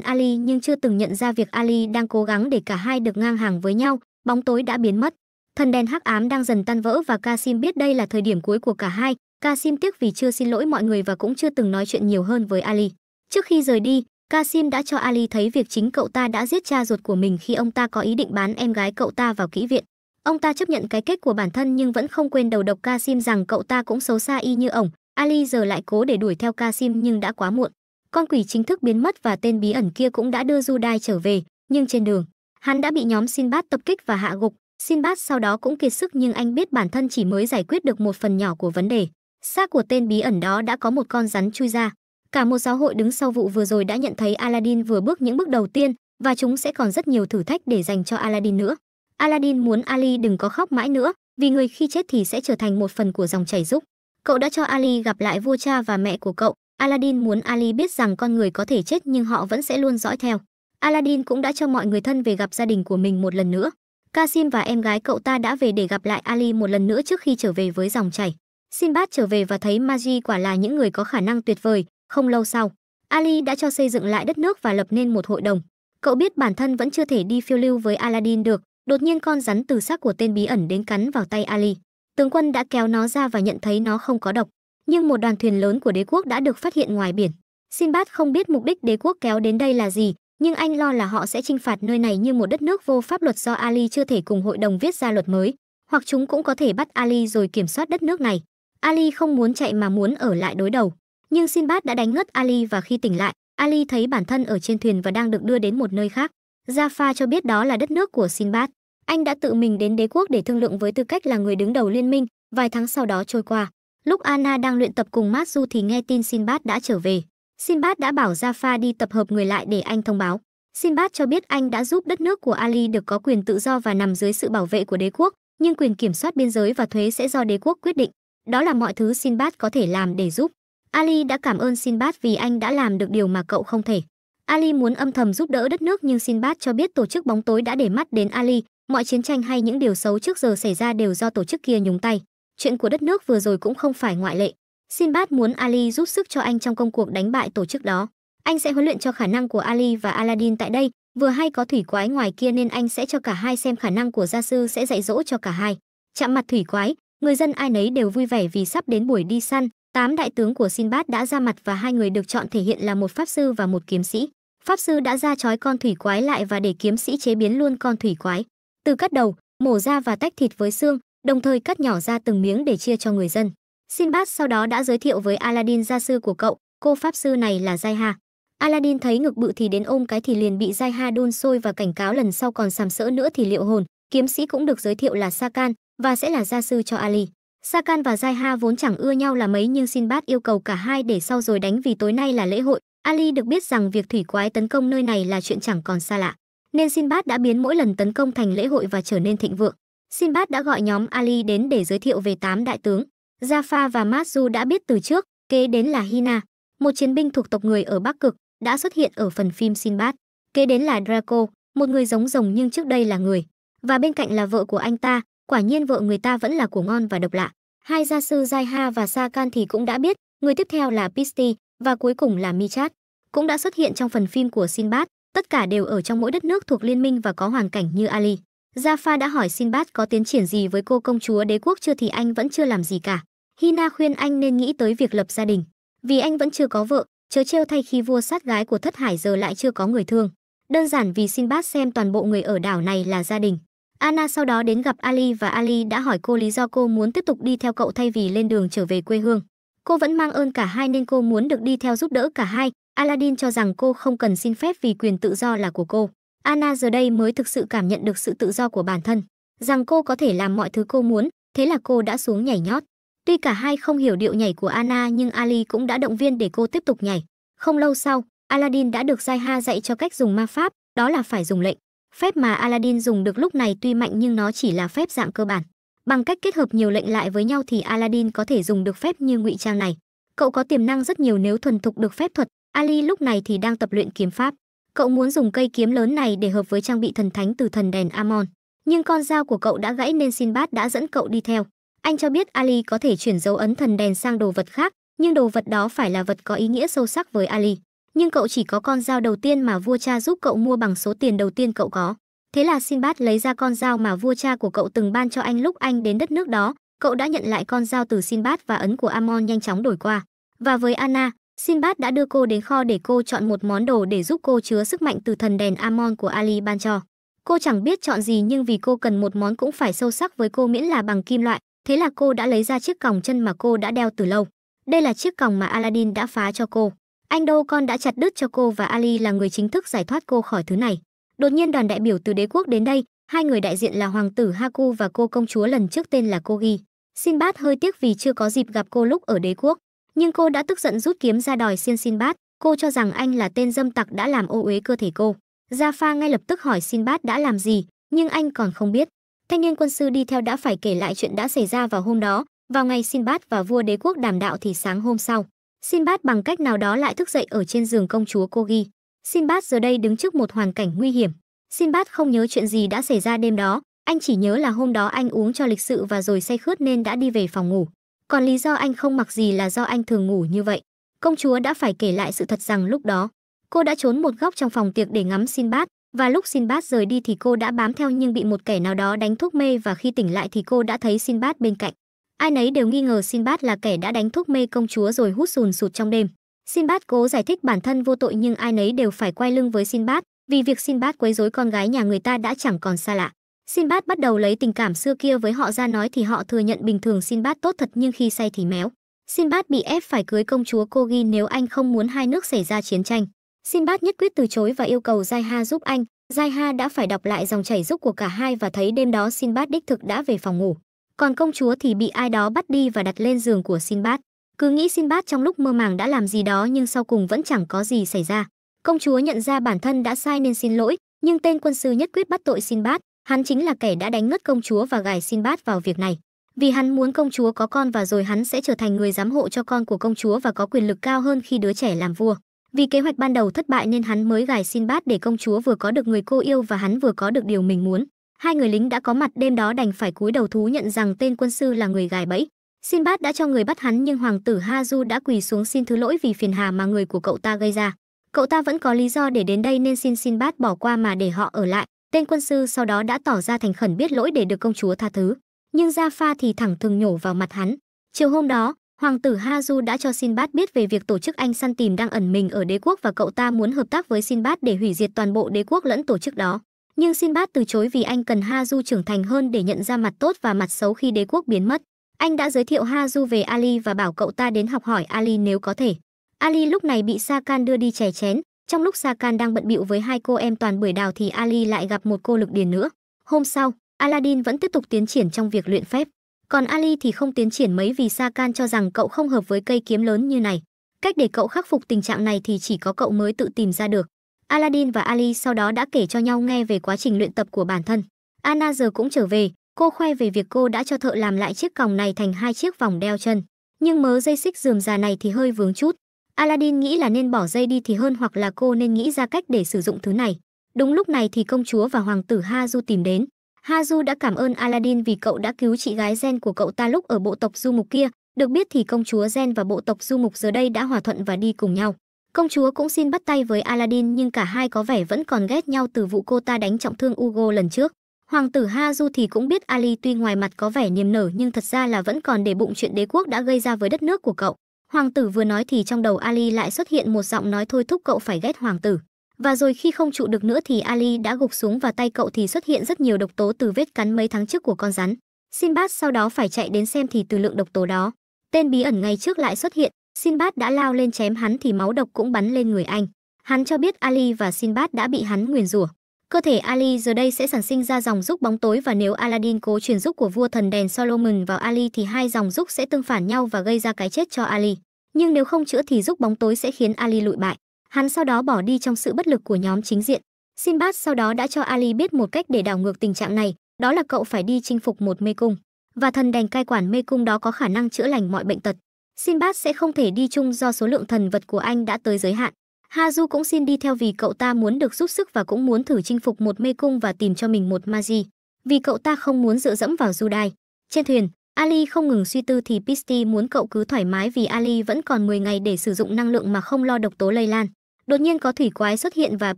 Ali nhưng chưa từng nhận ra việc Ali đang cố gắng để cả hai được ngang hàng với nhau, bóng tối đã biến mất. Thần đèn hắc ám đang dần tan vỡ và Kasim biết đây là thời điểm cuối của cả hai. Kasim tiếc vì chưa xin lỗi mọi người và cũng chưa từng nói chuyện nhiều hơn với Ali. Trước khi rời đi, Kasim đã cho Ali thấy việc chính cậu ta đã giết cha ruột của mình khi ông ta có ý định bán em gái cậu ta vào kỹ viện. Ông ta chấp nhận cái kết của bản thân nhưng vẫn không quên đầu độc Kasim rằng cậu ta cũng xấu xa y như ổng. Ali giờ lại cố để đuổi theo Kasim nhưng đã quá muộn con quỷ chính thức biến mất và tên bí ẩn kia cũng đã đưa Judai trở về, nhưng trên đường, hắn đã bị nhóm Sinbad tập kích và hạ gục. Sinbad sau đó cũng kiệt sức nhưng anh biết bản thân chỉ mới giải quyết được một phần nhỏ của vấn đề. Xác của tên bí ẩn đó đã có một con rắn chui ra. Cả một giáo hội đứng sau vụ vừa rồi đã nhận thấy Aladdin vừa bước những bước đầu tiên và chúng sẽ còn rất nhiều thử thách để dành cho Aladdin nữa. Aladdin muốn Ali đừng có khóc mãi nữa, vì người khi chết thì sẽ trở thành một phần của dòng chảy giúp. Cậu đã cho Ali gặp lại vua cha và mẹ của cậu, Aladdin muốn Ali biết rằng con người có thể chết nhưng họ vẫn sẽ luôn dõi theo. Aladdin cũng đã cho mọi người thân về gặp gia đình của mình một lần nữa. Kasim và em gái cậu ta đã về để gặp lại Ali một lần nữa trước khi trở về với dòng chảy. Sinbad trở về và thấy Magi quả là những người có khả năng tuyệt vời. Không lâu sau, Ali đã cho xây dựng lại đất nước và lập nên một hội đồng. Cậu biết bản thân vẫn chưa thể đi phiêu lưu với Aladdin được. Đột nhiên con rắn từ xác của tên bí ẩn đến cắn vào tay Ali. Tướng quân đã kéo nó ra và nhận thấy nó không có độc nhưng một đoàn thuyền lớn của đế quốc đã được phát hiện ngoài biển. Sinbad không biết mục đích đế quốc kéo đến đây là gì, nhưng anh lo là họ sẽ chinh phạt nơi này như một đất nước vô pháp luật do Ali chưa thể cùng hội đồng viết ra luật mới, hoặc chúng cũng có thể bắt Ali rồi kiểm soát đất nước này. Ali không muốn chạy mà muốn ở lại đối đầu, nhưng Sinbad đã đánh ngất Ali và khi tỉnh lại, Ali thấy bản thân ở trên thuyền và đang được đưa đến một nơi khác. Jaffa cho biết đó là đất nước của Sinbad. Anh đã tự mình đến đế quốc để thương lượng với tư cách là người đứng đầu liên minh, vài tháng sau đó trôi qua. Lúc Anna đang luyện tập cùng Matsu thì nghe tin Sinbad đã trở về. Sinbad đã bảo Jaffa đi tập hợp người lại để anh thông báo. Sinbad cho biết anh đã giúp đất nước của Ali được có quyền tự do và nằm dưới sự bảo vệ của đế quốc, nhưng quyền kiểm soát biên giới và thuế sẽ do đế quốc quyết định. Đó là mọi thứ Sinbad có thể làm để giúp. Ali đã cảm ơn Sinbad vì anh đã làm được điều mà cậu không thể. Ali muốn âm thầm giúp đỡ đất nước nhưng Sinbad cho biết tổ chức bóng tối đã để mắt đến Ali, mọi chiến tranh hay những điều xấu trước giờ xảy ra đều do tổ chức kia nhúng tay. Chuyện của đất nước vừa rồi cũng không phải ngoại lệ. Sinbad muốn Ali giúp sức cho anh trong công cuộc đánh bại tổ chức đó. Anh sẽ huấn luyện cho khả năng của Ali và Aladdin tại đây, vừa hay có thủy quái ngoài kia nên anh sẽ cho cả hai xem khả năng của gia sư sẽ dạy dỗ cho cả hai. Chạm mặt thủy quái, người dân ai nấy đều vui vẻ vì sắp đến buổi đi săn, tám đại tướng của Sinbad đã ra mặt và hai người được chọn thể hiện là một pháp sư và một kiếm sĩ. Pháp sư đã ra trói con thủy quái lại và để kiếm sĩ chế biến luôn con thủy quái. Từ cắt đầu, mổ ra và tách thịt với xương, đồng thời cắt nhỏ ra từng miếng để chia cho người dân. Sinbad sau đó đã giới thiệu với Aladdin gia sư của cậu, cô pháp sư này là Jaiha. Aladdin thấy ngực bự thì đến ôm cái thì liền bị Jaiha đun sôi và cảnh cáo lần sau còn sàm sỡ nữa thì liệu hồn, kiếm sĩ cũng được giới thiệu là Sakan và sẽ là gia sư cho Ali. Sakan và Jaiha vốn chẳng ưa nhau là mấy nhưng Sinbad yêu cầu cả hai để sau rồi đánh vì tối nay là lễ hội. Ali được biết rằng việc thủy quái tấn công nơi này là chuyện chẳng còn xa lạ, nên Sinbad đã biến mỗi lần tấn công thành lễ hội và trở nên thịnh vượng. Sinbad đã gọi nhóm Ali đến để giới thiệu về tám đại tướng. Jafar và Masu đã biết từ trước, kế đến là Hina, một chiến binh thuộc tộc người ở Bắc Cực, đã xuất hiện ở phần phim Sinbad. Kế đến là Draco, một người giống rồng nhưng trước đây là người. Và bên cạnh là vợ của anh ta, quả nhiên vợ người ta vẫn là của ngon và độc lạ. Hai gia sư Jaiha và Sakan thì cũng đã biết, người tiếp theo là Pisti và cuối cùng là Michat. Cũng đã xuất hiện trong phần phim của Sinbad, tất cả đều ở trong mỗi đất nước thuộc liên minh và có hoàn cảnh như Ali. Jaffa đã hỏi Sinbad có tiến triển gì với cô công chúa đế quốc chưa thì anh vẫn chưa làm gì cả. Hina khuyên anh nên nghĩ tới việc lập gia đình, vì anh vẫn chưa có vợ, chớ trêu thay khi vua sát gái của thất hải giờ lại chưa có người thương. Đơn giản vì Sinbad xem toàn bộ người ở đảo này là gia đình. Anna sau đó đến gặp Ali và Ali đã hỏi cô lý do cô muốn tiếp tục đi theo cậu thay vì lên đường trở về quê hương. Cô vẫn mang ơn cả hai nên cô muốn được đi theo giúp đỡ cả hai. Aladdin cho rằng cô không cần xin phép vì quyền tự do là của cô. Anna giờ đây mới thực sự cảm nhận được sự tự do của bản thân, rằng cô có thể làm mọi thứ cô muốn, thế là cô đã xuống nhảy nhót. Tuy cả hai không hiểu điệu nhảy của Anna nhưng Ali cũng đã động viên để cô tiếp tục nhảy. Không lâu sau, Aladdin đã được Jaiha dạy cho cách dùng ma pháp, đó là phải dùng lệnh. Phép mà Aladdin dùng được lúc này tuy mạnh nhưng nó chỉ là phép dạng cơ bản. Bằng cách kết hợp nhiều lệnh lại với nhau thì Aladdin có thể dùng được phép như ngụy trang này. Cậu có tiềm năng rất nhiều nếu thuần thục được phép thuật, Ali lúc này thì đang tập luyện kiếm pháp. Cậu muốn dùng cây kiếm lớn này để hợp với trang bị thần thánh từ thần đèn Amon, nhưng con dao của cậu đã gãy nên Sinbad đã dẫn cậu đi theo. Anh cho biết Ali có thể chuyển dấu ấn thần đèn sang đồ vật khác, nhưng đồ vật đó phải là vật có ý nghĩa sâu sắc với Ali. Nhưng cậu chỉ có con dao đầu tiên mà vua cha giúp cậu mua bằng số tiền đầu tiên cậu có. Thế là Sinbad lấy ra con dao mà vua cha của cậu từng ban cho anh lúc anh đến đất nước đó, cậu đã nhận lại con dao từ Sinbad và ấn của Amon nhanh chóng đổi qua. Và với Anna, Sinbad đã đưa cô đến kho để cô chọn một món đồ để giúp cô chứa sức mạnh từ thần đèn Amon của Ali ban cho. Cô chẳng biết chọn gì nhưng vì cô cần một món cũng phải sâu sắc với cô miễn là bằng kim loại, thế là cô đã lấy ra chiếc còng chân mà cô đã đeo từ lâu. Đây là chiếc còng mà Aladdin đã phá cho cô. Anh đâu con đã chặt đứt cho cô và Ali là người chính thức giải thoát cô khỏi thứ này. Đột nhiên đoàn đại biểu từ đế quốc đến đây, hai người đại diện là hoàng tử Haku và cô công chúa lần trước tên là Kogi. Sinbad hơi tiếc vì chưa có dịp gặp cô lúc ở đế quốc nhưng cô đã tức giận rút kiếm ra đòi xin xin bát cô cho rằng anh là tên dâm tặc đã làm ô uế cơ thể cô gia pha ngay lập tức hỏi xin bát đã làm gì nhưng anh còn không biết thanh niên quân sư đi theo đã phải kể lại chuyện đã xảy ra vào hôm đó vào ngày xin bát và vua đế quốc đàm đạo thì sáng hôm sau xin bát bằng cách nào đó lại thức dậy ở trên giường công chúa cô ghi xin bát giờ đây đứng trước một hoàn cảnh nguy hiểm xin bát không nhớ chuyện gì đã xảy ra đêm đó anh chỉ nhớ là hôm đó anh uống cho lịch sự và rồi say khướt nên đã đi về phòng ngủ còn lý do anh không mặc gì là do anh thường ngủ như vậy công chúa đã phải kể lại sự thật rằng lúc đó cô đã trốn một góc trong phòng tiệc để ngắm xin bát và lúc xin bát rời đi thì cô đã bám theo nhưng bị một kẻ nào đó đánh thuốc mê và khi tỉnh lại thì cô đã thấy xin bát bên cạnh ai nấy đều nghi ngờ xin bát là kẻ đã đánh thuốc mê công chúa rồi hút sùn sụt trong đêm xin bát cố giải thích bản thân vô tội nhưng ai nấy đều phải quay lưng với xin bát vì việc xin bát quấy rối con gái nhà người ta đã chẳng còn xa lạ Sinbad bắt đầu lấy tình cảm xưa kia với họ ra nói thì họ thừa nhận bình thường Sinbad tốt thật nhưng khi say thì méo. Sinbad bị ép phải cưới công chúa Kogi nếu anh không muốn hai nước xảy ra chiến tranh. Sinbad nhất quyết từ chối và yêu cầu Jaiha giúp anh. Jaiha đã phải đọc lại dòng chảy giúp của cả hai và thấy đêm đó Sinbad đích thực đã về phòng ngủ. Còn công chúa thì bị ai đó bắt đi và đặt lên giường của Sinbad. Cứ nghĩ Sinbad trong lúc mơ màng đã làm gì đó nhưng sau cùng vẫn chẳng có gì xảy ra. Công chúa nhận ra bản thân đã sai nên xin lỗi, nhưng tên quân sư nhất quyết bắt tội Sinbad. Hắn chính là kẻ đã đánh ngất công chúa và gài Xin Bát vào việc này. Vì hắn muốn công chúa có con và rồi hắn sẽ trở thành người giám hộ cho con của công chúa và có quyền lực cao hơn khi đứa trẻ làm vua. Vì kế hoạch ban đầu thất bại nên hắn mới gài Xin Bát để công chúa vừa có được người cô yêu và hắn vừa có được điều mình muốn. Hai người lính đã có mặt đêm đó đành phải cúi đầu thú nhận rằng tên quân sư là người gài bẫy. Xin Bát đã cho người bắt hắn nhưng hoàng tử Ha Hazu đã quỳ xuống xin thứ lỗi vì phiền hà mà người của cậu ta gây ra. Cậu ta vẫn có lý do để đến đây nên xin Xin Bát bỏ qua mà để họ ở lại. Tên quân sư sau đó đã tỏ ra thành khẩn biết lỗi để được công chúa tha thứ, nhưng Gia Pha thì thẳng thừng nhổ vào mặt hắn. Chiều hôm đó, hoàng tử Ha Du đã cho Sinbad biết về việc tổ chức anh săn tìm đang ẩn mình ở đế quốc và cậu ta muốn hợp tác với Sinbad để hủy diệt toàn bộ đế quốc lẫn tổ chức đó. Nhưng Sinbad từ chối vì anh cần Ha Du trưởng thành hơn để nhận ra mặt tốt và mặt xấu khi đế quốc biến mất. Anh đã giới thiệu Ha Du về Ali và bảo cậu ta đến học hỏi Ali nếu có thể. Ali lúc này bị Sa Can đưa đi chè chén, trong lúc Sakan đang bận bịu với hai cô em toàn bưởi đào thì Ali lại gặp một cô lực điền nữa. Hôm sau, Aladdin vẫn tiếp tục tiến triển trong việc luyện phép. Còn Ali thì không tiến triển mấy vì Sakan cho rằng cậu không hợp với cây kiếm lớn như này. Cách để cậu khắc phục tình trạng này thì chỉ có cậu mới tự tìm ra được. Aladdin và Ali sau đó đã kể cho nhau nghe về quá trình luyện tập của bản thân. Anna giờ cũng trở về, cô khoe về việc cô đã cho thợ làm lại chiếc còng này thành hai chiếc vòng đeo chân. Nhưng mớ dây xích rườm già này thì hơi vướng chút. Aladdin nghĩ là nên bỏ dây đi thì hơn hoặc là cô nên nghĩ ra cách để sử dụng thứ này. Đúng lúc này thì công chúa và hoàng tử Haju tìm đến. Haju đã cảm ơn Aladdin vì cậu đã cứu chị gái Gen của cậu ta lúc ở bộ tộc du mục kia. Được biết thì công chúa Gen và bộ tộc du mục giờ đây đã hòa thuận và đi cùng nhau. Công chúa cũng xin bắt tay với Aladdin nhưng cả hai có vẻ vẫn còn ghét nhau từ vụ cô ta đánh trọng thương Ugo lần trước. Hoàng tử Haju thì cũng biết Ali tuy ngoài mặt có vẻ niềm nở nhưng thật ra là vẫn còn để bụng chuyện đế quốc đã gây ra với đất nước của cậu. Hoàng tử vừa nói thì trong đầu Ali lại xuất hiện một giọng nói thôi thúc cậu phải ghét hoàng tử. Và rồi khi không trụ được nữa thì Ali đã gục xuống và tay cậu thì xuất hiện rất nhiều độc tố từ vết cắn mấy tháng trước của con rắn. Sinbad sau đó phải chạy đến xem thì từ lượng độc tố đó. Tên bí ẩn ngày trước lại xuất hiện, Sinbad đã lao lên chém hắn thì máu độc cũng bắn lên người anh. Hắn cho biết Ali và Sinbad đã bị hắn nguyền rủa. Cơ thể Ali giờ đây sẽ sản sinh ra dòng rúc bóng tối và nếu Aladdin cố truyền rúc của vua thần đèn Solomon vào Ali thì hai dòng rúc sẽ tương phản nhau và gây ra cái chết cho Ali. Nhưng nếu không chữa thì rúc bóng tối sẽ khiến Ali lụi bại. Hắn sau đó bỏ đi trong sự bất lực của nhóm chính diện. Sinbad sau đó đã cho Ali biết một cách để đảo ngược tình trạng này, đó là cậu phải đi chinh phục một mê cung. Và thần đèn cai quản mê cung đó có khả năng chữa lành mọi bệnh tật. Sinbad sẽ không thể đi chung do số lượng thần vật của anh đã tới giới hạn. Ha Du cũng xin đi theo vì cậu ta muốn được giúp sức và cũng muốn thử chinh phục một mê cung và tìm cho mình một Maji. vì cậu ta không muốn dựa dẫm vào Judai. Trên thuyền, Ali không ngừng suy tư thì Pisti muốn cậu cứ thoải mái vì Ali vẫn còn 10 ngày để sử dụng năng lượng mà không lo độc tố lây lan. Đột nhiên có thủy quái xuất hiện và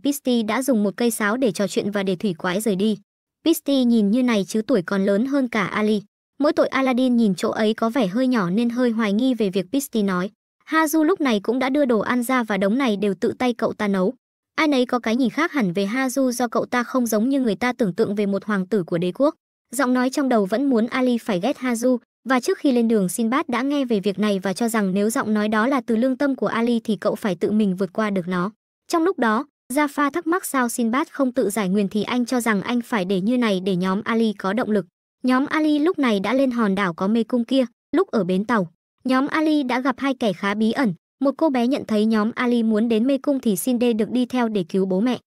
Pisti đã dùng một cây sáo để trò chuyện và để thủy quái rời đi. Pisti nhìn như này chứ tuổi còn lớn hơn cả Ali. Mỗi tội Aladdin nhìn chỗ ấy có vẻ hơi nhỏ nên hơi hoài nghi về việc Pisti nói. Ha Du lúc này cũng đã đưa đồ ăn ra và đống này đều tự tay cậu ta nấu. Ai nấy có cái nhìn khác hẳn về Ha Du do cậu ta không giống như người ta tưởng tượng về một hoàng tử của đế quốc. Giọng nói trong đầu vẫn muốn Ali phải ghét Ha Du, và trước khi lên đường xin bát đã nghe về việc này và cho rằng nếu giọng nói đó là từ lương tâm của Ali thì cậu phải tự mình vượt qua được nó. Trong lúc đó, Jaffa thắc mắc sao Sinbad không tự giải nguyên thì anh cho rằng anh phải để như này để nhóm Ali có động lực. Nhóm Ali lúc này đã lên hòn đảo có mê cung kia, lúc ở bến tàu. Nhóm Ali đã gặp hai kẻ khá bí ẩn, một cô bé nhận thấy nhóm Ali muốn đến mê cung thì xin đê được đi theo để cứu bố mẹ.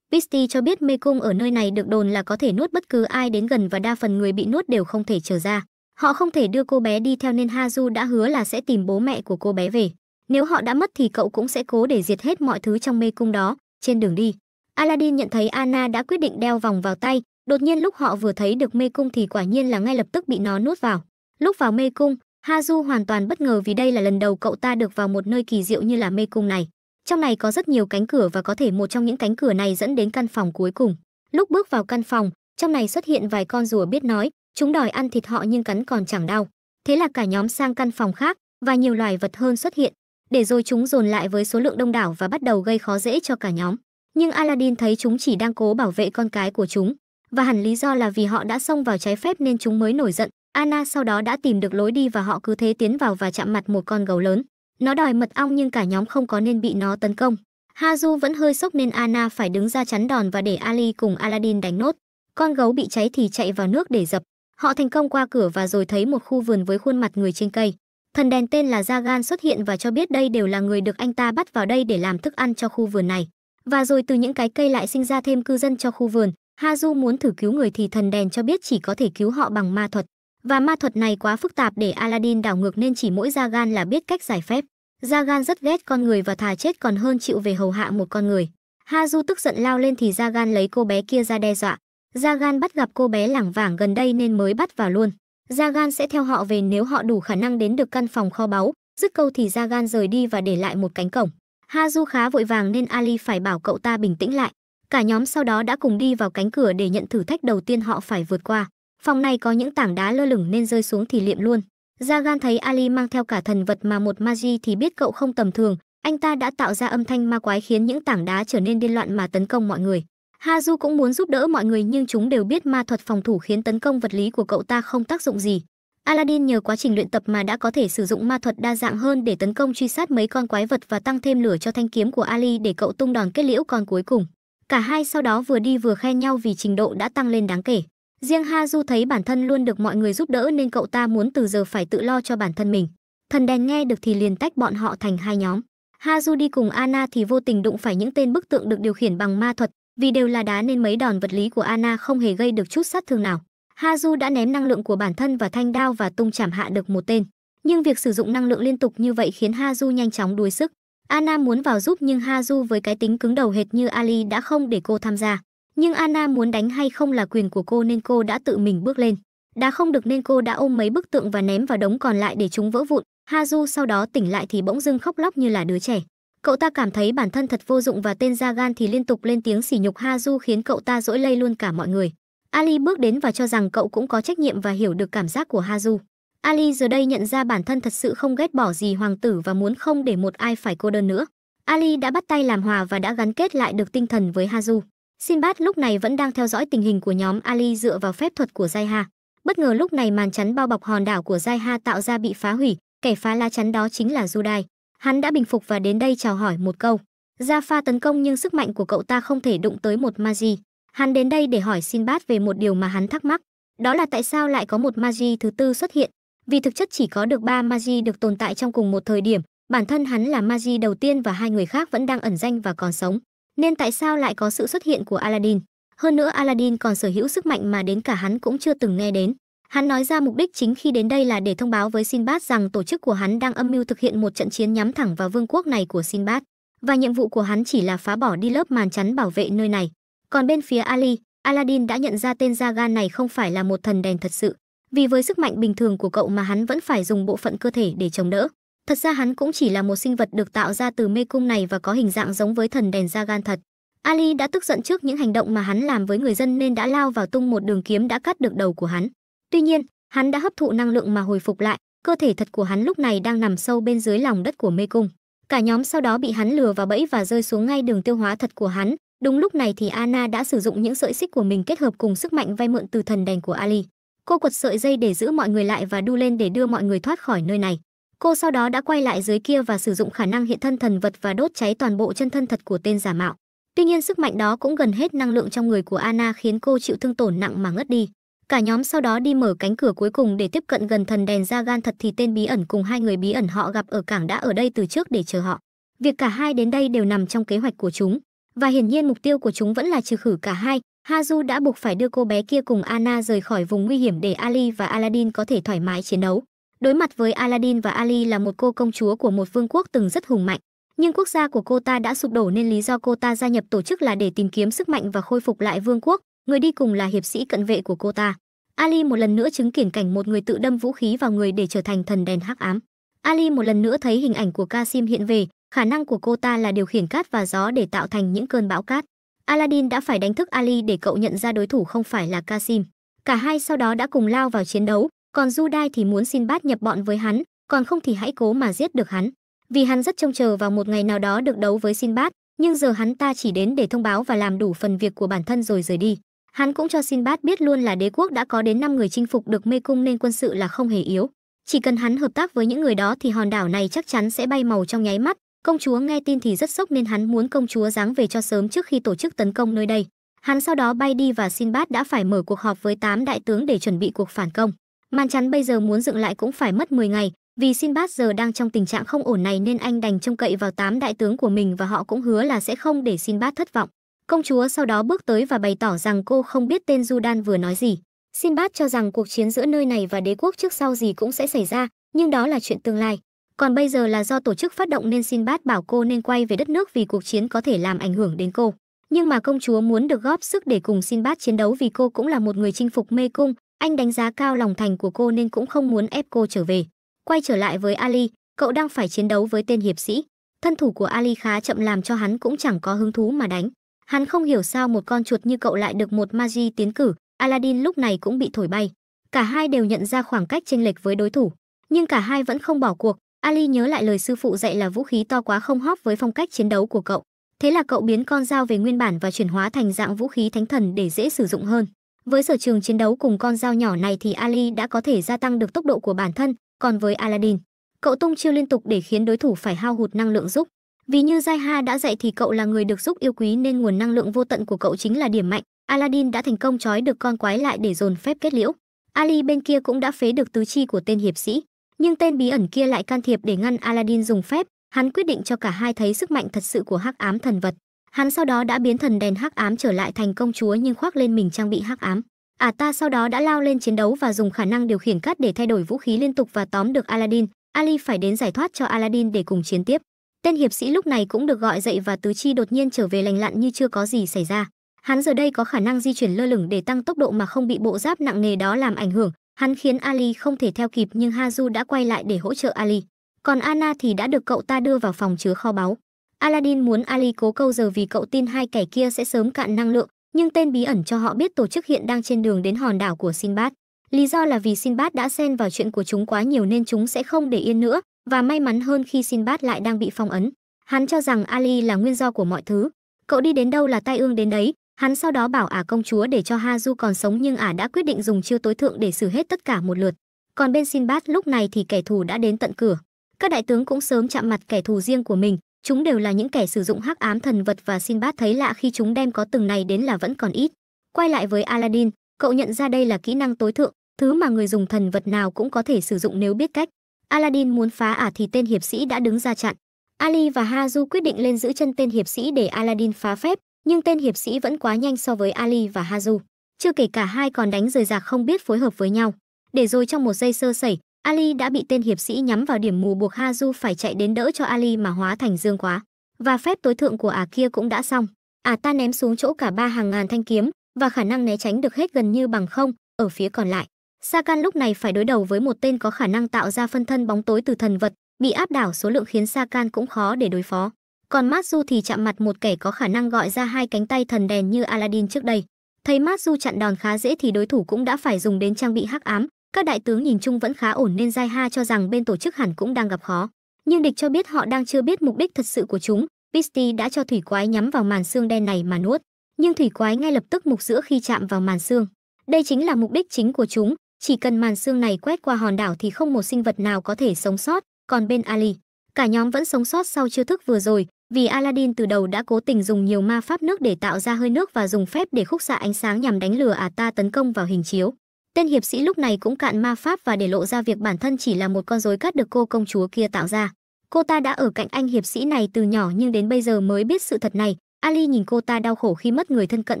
Visti cho biết mê cung ở nơi này được đồn là có thể nuốt bất cứ ai đến gần và đa phần người bị nuốt đều không thể trở ra. Họ không thể đưa cô bé đi theo nên Hazu đã hứa là sẽ tìm bố mẹ của cô bé về. Nếu họ đã mất thì cậu cũng sẽ cố để diệt hết mọi thứ trong mê cung đó, trên đường đi. Aladdin nhận thấy Anna đã quyết định đeo vòng vào tay, đột nhiên lúc họ vừa thấy được mê cung thì quả nhiên là ngay lập tức bị nó nuốt vào. Lúc vào mê cung, Ha Du hoàn toàn bất ngờ vì đây là lần đầu cậu ta được vào một nơi kỳ diệu như là mê cung này. Trong này có rất nhiều cánh cửa và có thể một trong những cánh cửa này dẫn đến căn phòng cuối cùng. Lúc bước vào căn phòng, trong này xuất hiện vài con rùa biết nói, chúng đòi ăn thịt họ nhưng cắn còn chẳng đau. Thế là cả nhóm sang căn phòng khác và nhiều loài vật hơn xuất hiện, để rồi chúng dồn lại với số lượng đông đảo và bắt đầu gây khó dễ cho cả nhóm. Nhưng Aladdin thấy chúng chỉ đang cố bảo vệ con cái của chúng, và hẳn lý do là vì họ đã xông vào trái phép nên chúng mới nổi giận, Anna sau đó đã tìm được lối đi và họ cứ thế tiến vào và chạm mặt một con gấu lớn. Nó đòi mật ong nhưng cả nhóm không có nên bị nó tấn công. Hazu vẫn hơi sốc nên Anna phải đứng ra chắn đòn và để Ali cùng Aladdin đánh nốt. Con gấu bị cháy thì chạy vào nước để dập. Họ thành công qua cửa và rồi thấy một khu vườn với khuôn mặt người trên cây. Thần đèn tên là Zagan xuất hiện và cho biết đây đều là người được anh ta bắt vào đây để làm thức ăn cho khu vườn này. Và rồi từ những cái cây lại sinh ra thêm cư dân cho khu vườn. Hazu muốn thử cứu người thì thần đèn cho biết chỉ có thể cứu họ bằng ma thuật. Và ma thuật này quá phức tạp để Aladdin đảo ngược nên chỉ mỗi Zagan là biết cách giải phép. Zagan rất ghét con người và thà chết còn hơn chịu về hầu hạ một con người. Hazu tức giận lao lên thì Zagan lấy cô bé kia ra đe dọa. Zagan bắt gặp cô bé lảng vảng gần đây nên mới bắt vào luôn. Zagan sẽ theo họ về nếu họ đủ khả năng đến được căn phòng kho báu. Dứt câu thì Zagan rời đi và để lại một cánh cổng. Hazu khá vội vàng nên Ali phải bảo cậu ta bình tĩnh lại. Cả nhóm sau đó đã cùng đi vào cánh cửa để nhận thử thách đầu tiên họ phải vượt qua. Phòng này có những tảng đá lơ lửng nên rơi xuống thì liệm luôn. Jagan thấy Ali mang theo cả thần vật mà một Magi thì biết cậu không tầm thường, anh ta đã tạo ra âm thanh ma quái khiến những tảng đá trở nên điên loạn mà tấn công mọi người. Hazu cũng muốn giúp đỡ mọi người nhưng chúng đều biết ma thuật phòng thủ khiến tấn công vật lý của cậu ta không tác dụng gì. Aladdin nhờ quá trình luyện tập mà đã có thể sử dụng ma thuật đa dạng hơn để tấn công truy sát mấy con quái vật và tăng thêm lửa cho thanh kiếm của Ali để cậu tung đòn kết liễu con cuối cùng. Cả hai sau đó vừa đi vừa khen nhau vì trình độ đã tăng lên đáng kể. Riêng Ha Du thấy bản thân luôn được mọi người giúp đỡ nên cậu ta muốn từ giờ phải tự lo cho bản thân mình. Thần đèn nghe được thì liền tách bọn họ thành hai nhóm. Ha Du đi cùng Anna thì vô tình đụng phải những tên bức tượng được điều khiển bằng ma thuật, vì đều là đá nên mấy đòn vật lý của Anna không hề gây được chút sát thương nào. Ha Du đã ném năng lượng của bản thân vào thanh đao và tung chảm hạ được một tên. Nhưng việc sử dụng năng lượng liên tục như vậy khiến Ha Du nhanh chóng đuối sức. Anna muốn vào giúp nhưng Ha Du với cái tính cứng đầu hệt như Ali đã không để cô tham gia. Nhưng Anna muốn đánh hay không là quyền của cô nên cô đã tự mình bước lên. Đã không được nên cô đã ôm mấy bức tượng và ném vào đống còn lại để chúng vỡ vụn. Hazu sau đó tỉnh lại thì bỗng dưng khóc lóc như là đứa trẻ. Cậu ta cảm thấy bản thân thật vô dụng và tên gan thì liên tục lên tiếng sỉ nhục Hazu khiến cậu ta dỗi lây luôn cả mọi người. Ali bước đến và cho rằng cậu cũng có trách nhiệm và hiểu được cảm giác của Hazu. Ali giờ đây nhận ra bản thân thật sự không ghét bỏ gì hoàng tử và muốn không để một ai phải cô đơn nữa. Ali đã bắt tay làm hòa và đã gắn kết lại được tinh thần với Hazu. Sinbad lúc này vẫn đang theo dõi tình hình của nhóm Ali dựa vào phép thuật của Jaiha. Bất ngờ lúc này màn chắn bao bọc hòn đảo của Jaiha tạo ra bị phá hủy, kẻ phá lá chắn đó chính là Judai. Hắn đã bình phục và đến đây chào hỏi một câu. Gia tấn công nhưng sức mạnh của cậu ta không thể đụng tới một Maji. Hắn đến đây để hỏi Sinbad về một điều mà hắn thắc mắc. Đó là tại sao lại có một Maji thứ tư xuất hiện. Vì thực chất chỉ có được ba Maji được tồn tại trong cùng một thời điểm. Bản thân hắn là Maji đầu tiên và hai người khác vẫn đang ẩn danh và còn sống nên tại sao lại có sự xuất hiện của Aladdin. Hơn nữa Aladdin còn sở hữu sức mạnh mà đến cả hắn cũng chưa từng nghe đến. Hắn nói ra mục đích chính khi đến đây là để thông báo với Sinbad rằng tổ chức của hắn đang âm mưu thực hiện một trận chiến nhắm thẳng vào vương quốc này của Sinbad và nhiệm vụ của hắn chỉ là phá bỏ đi lớp màn chắn bảo vệ nơi này. Còn bên phía Ali, Aladdin đã nhận ra tên Jagan này không phải là một thần đèn thật sự, vì với sức mạnh bình thường của cậu mà hắn vẫn phải dùng bộ phận cơ thể để chống đỡ. Thật ra hắn cũng chỉ là một sinh vật được tạo ra từ mê cung này và có hình dạng giống với thần đèn da gan thật. Ali đã tức giận trước những hành động mà hắn làm với người dân nên đã lao vào tung một đường kiếm đã cắt được đầu của hắn. Tuy nhiên, hắn đã hấp thụ năng lượng mà hồi phục lại, cơ thể thật của hắn lúc này đang nằm sâu bên dưới lòng đất của mê cung. Cả nhóm sau đó bị hắn lừa vào bẫy và rơi xuống ngay đường tiêu hóa thật của hắn. Đúng lúc này thì Anna đã sử dụng những sợi xích của mình kết hợp cùng sức mạnh vay mượn từ thần đèn của Ali. Cô quật sợi dây để giữ mọi người lại và đu lên để đưa mọi người thoát khỏi nơi này. Cô sau đó đã quay lại dưới kia và sử dụng khả năng hiện thân thần vật và đốt cháy toàn bộ chân thân thật của tên giả mạo. Tuy nhiên sức mạnh đó cũng gần hết năng lượng trong người của Anna khiến cô chịu thương tổn nặng mà ngất đi. Cả nhóm sau đó đi mở cánh cửa cuối cùng để tiếp cận gần thần đèn ra gan thật thì tên bí ẩn cùng hai người bí ẩn họ gặp ở cảng đã ở đây từ trước để chờ họ. Việc cả hai đến đây đều nằm trong kế hoạch của chúng. Và hiển nhiên mục tiêu của chúng vẫn là trừ khử cả hai. Hazu đã buộc phải đưa cô bé kia cùng Anna rời khỏi vùng nguy hiểm để Ali và Aladdin có thể thoải mái chiến đấu. Đối mặt với Aladdin và Ali là một cô công chúa của một vương quốc từng rất hùng mạnh, nhưng quốc gia của cô ta đã sụp đổ nên lý do cô ta gia nhập tổ chức là để tìm kiếm sức mạnh và khôi phục lại vương quốc, người đi cùng là hiệp sĩ cận vệ của cô ta. Ali một lần nữa chứng kiến cảnh một người tự đâm vũ khí vào người để trở thành thần đèn hắc ám. Ali một lần nữa thấy hình ảnh của Kasim hiện về, khả năng của cô ta là điều khiển cát và gió để tạo thành những cơn bão cát. Aladdin đã phải đánh thức Ali để cậu nhận ra đối thủ không phải là Kasim. Cả hai sau đó đã cùng lao vào chiến đấu, còn du đai thì muốn xin bát nhập bọn với hắn còn không thì hãy cố mà giết được hắn vì hắn rất trông chờ vào một ngày nào đó được đấu với xin bát nhưng giờ hắn ta chỉ đến để thông báo và làm đủ phần việc của bản thân rồi rời đi hắn cũng cho xin bát biết luôn là đế quốc đã có đến 5 người chinh phục được mê cung nên quân sự là không hề yếu chỉ cần hắn hợp tác với những người đó thì hòn đảo này chắc chắn sẽ bay màu trong nháy mắt công chúa nghe tin thì rất sốc nên hắn muốn công chúa giáng về cho sớm trước khi tổ chức tấn công nơi đây hắn sau đó bay đi và xin bát đã phải mở cuộc họp với tám đại tướng để chuẩn bị cuộc phản công. Màn chắn bây giờ muốn dựng lại cũng phải mất 10 ngày, vì Sinbad giờ đang trong tình trạng không ổn này nên anh đành trông cậy vào tám đại tướng của mình và họ cũng hứa là sẽ không để Sinbad thất vọng. Công chúa sau đó bước tới và bày tỏ rằng cô không biết tên Judan vừa nói gì. Sinbad cho rằng cuộc chiến giữa nơi này và đế quốc trước sau gì cũng sẽ xảy ra, nhưng đó là chuyện tương lai. Còn bây giờ là do tổ chức phát động nên Sinbad bảo cô nên quay về đất nước vì cuộc chiến có thể làm ảnh hưởng đến cô. Nhưng mà công chúa muốn được góp sức để cùng Sinbad chiến đấu vì cô cũng là một người chinh phục mê cung, anh đánh giá cao lòng thành của cô nên cũng không muốn ép cô trở về. Quay trở lại với Ali, cậu đang phải chiến đấu với tên hiệp sĩ. Thân thủ của Ali khá chậm làm cho hắn cũng chẳng có hứng thú mà đánh. Hắn không hiểu sao một con chuột như cậu lại được một Magi tiến cử, Aladdin lúc này cũng bị thổi bay. Cả hai đều nhận ra khoảng cách chênh lệch với đối thủ, nhưng cả hai vẫn không bỏ cuộc. Ali nhớ lại lời sư phụ dạy là vũ khí to quá không hóp với phong cách chiến đấu của cậu. Thế là cậu biến con dao về nguyên bản và chuyển hóa thành dạng vũ khí thánh thần để dễ sử dụng hơn. Với sở trường chiến đấu cùng con dao nhỏ này thì Ali đã có thể gia tăng được tốc độ của bản thân, còn với Aladdin, cậu tung chiêu liên tục để khiến đối thủ phải hao hụt năng lượng giúp. Vì như Jai Ha đã dạy thì cậu là người được giúp yêu quý nên nguồn năng lượng vô tận của cậu chính là điểm mạnh. Aladdin đã thành công trói được con quái lại để dồn phép kết liễu. Ali bên kia cũng đã phế được tứ chi của tên hiệp sĩ, nhưng tên bí ẩn kia lại can thiệp để ngăn Aladdin dùng phép, hắn quyết định cho cả hai thấy sức mạnh thật sự của hắc ám thần vật. Hắn sau đó đã biến thần đèn hắc ám trở lại thành công chúa nhưng khoác lên mình trang bị hắc ám. À ta sau đó đã lao lên chiến đấu và dùng khả năng điều khiển cắt để thay đổi vũ khí liên tục và tóm được Aladdin. Ali phải đến giải thoát cho Aladdin để cùng chiến tiếp. Tên hiệp sĩ lúc này cũng được gọi dậy và tứ chi đột nhiên trở về lành lặn như chưa có gì xảy ra. Hắn giờ đây có khả năng di chuyển lơ lửng để tăng tốc độ mà không bị bộ giáp nặng nề đó làm ảnh hưởng. Hắn khiến Ali không thể theo kịp nhưng Hazu đã quay lại để hỗ trợ Ali. Còn Anna thì đã được cậu ta đưa vào phòng chứa kho báu. Aladdin muốn Ali cố câu giờ vì cậu tin hai kẻ kia sẽ sớm cạn năng lượng, nhưng tên bí ẩn cho họ biết tổ chức hiện đang trên đường đến hòn đảo của Sinbad. Lý do là vì Sinbad đã xen vào chuyện của chúng quá nhiều nên chúng sẽ không để yên nữa, và may mắn hơn khi Sinbad lại đang bị phong ấn. Hắn cho rằng Ali là nguyên do của mọi thứ. Cậu đi đến đâu là tai ương đến đấy, hắn sau đó bảo ả công chúa để cho Hazu còn sống nhưng ả đã quyết định dùng chiêu tối thượng để xử hết tất cả một lượt. Còn bên Sinbad lúc này thì kẻ thù đã đến tận cửa. Các đại tướng cũng sớm chạm mặt kẻ thù riêng của mình, Chúng đều là những kẻ sử dụng hắc ám thần vật và xin bát thấy lạ khi chúng đem có từng này đến là vẫn còn ít. Quay lại với Aladdin, cậu nhận ra đây là kỹ năng tối thượng, thứ mà người dùng thần vật nào cũng có thể sử dụng nếu biết cách. Aladdin muốn phá ả thì tên hiệp sĩ đã đứng ra chặn. Ali và Hazu quyết định lên giữ chân tên hiệp sĩ để Aladdin phá phép, nhưng tên hiệp sĩ vẫn quá nhanh so với Ali và Hazu. Chưa kể cả hai còn đánh rời rạc không biết phối hợp với nhau. Để rồi trong một giây sơ sẩy, Ali đã bị tên hiệp sĩ nhắm vào điểm mù buộc Haju phải chạy đến đỡ cho Ali mà hóa thành dương quá. Và phép tối thượng của ả kia cũng đã xong. Ả ta ném xuống chỗ cả ba hàng ngàn thanh kiếm và khả năng né tránh được hết gần như bằng không ở phía còn lại. Sakan lúc này phải đối đầu với một tên có khả năng tạo ra phân thân bóng tối từ thần vật, bị áp đảo số lượng khiến Sakan cũng khó để đối phó. Còn Matsu thì chạm mặt một kẻ có khả năng gọi ra hai cánh tay thần đèn như Aladdin trước đây. Thấy Matsu chặn đòn khá dễ thì đối thủ cũng đã phải dùng đến trang bị hắc ám, các đại tướng nhìn chung vẫn khá ổn nên Giai Ha cho rằng bên tổ chức hẳn cũng đang gặp khó. Nhưng địch cho biết họ đang chưa biết mục đích thật sự của chúng. Pisti đã cho thủy quái nhắm vào màn xương đen này mà nuốt. Nhưng thủy quái ngay lập tức mục giữa khi chạm vào màn xương. Đây chính là mục đích chính của chúng. Chỉ cần màn xương này quét qua hòn đảo thì không một sinh vật nào có thể sống sót. Còn bên Ali, cả nhóm vẫn sống sót sau chiêu thức vừa rồi, vì Aladdin từ đầu đã cố tình dùng nhiều ma pháp nước để tạo ra hơi nước và dùng phép để khúc xạ ánh sáng nhằm đánh lừa ả à ta tấn công vào hình chiếu. Tên hiệp sĩ lúc này cũng cạn ma pháp và để lộ ra việc bản thân chỉ là một con rối cắt được cô công chúa kia tạo ra. Cô ta đã ở cạnh anh hiệp sĩ này từ nhỏ nhưng đến bây giờ mới biết sự thật này. Ali nhìn cô ta đau khổ khi mất người thân cận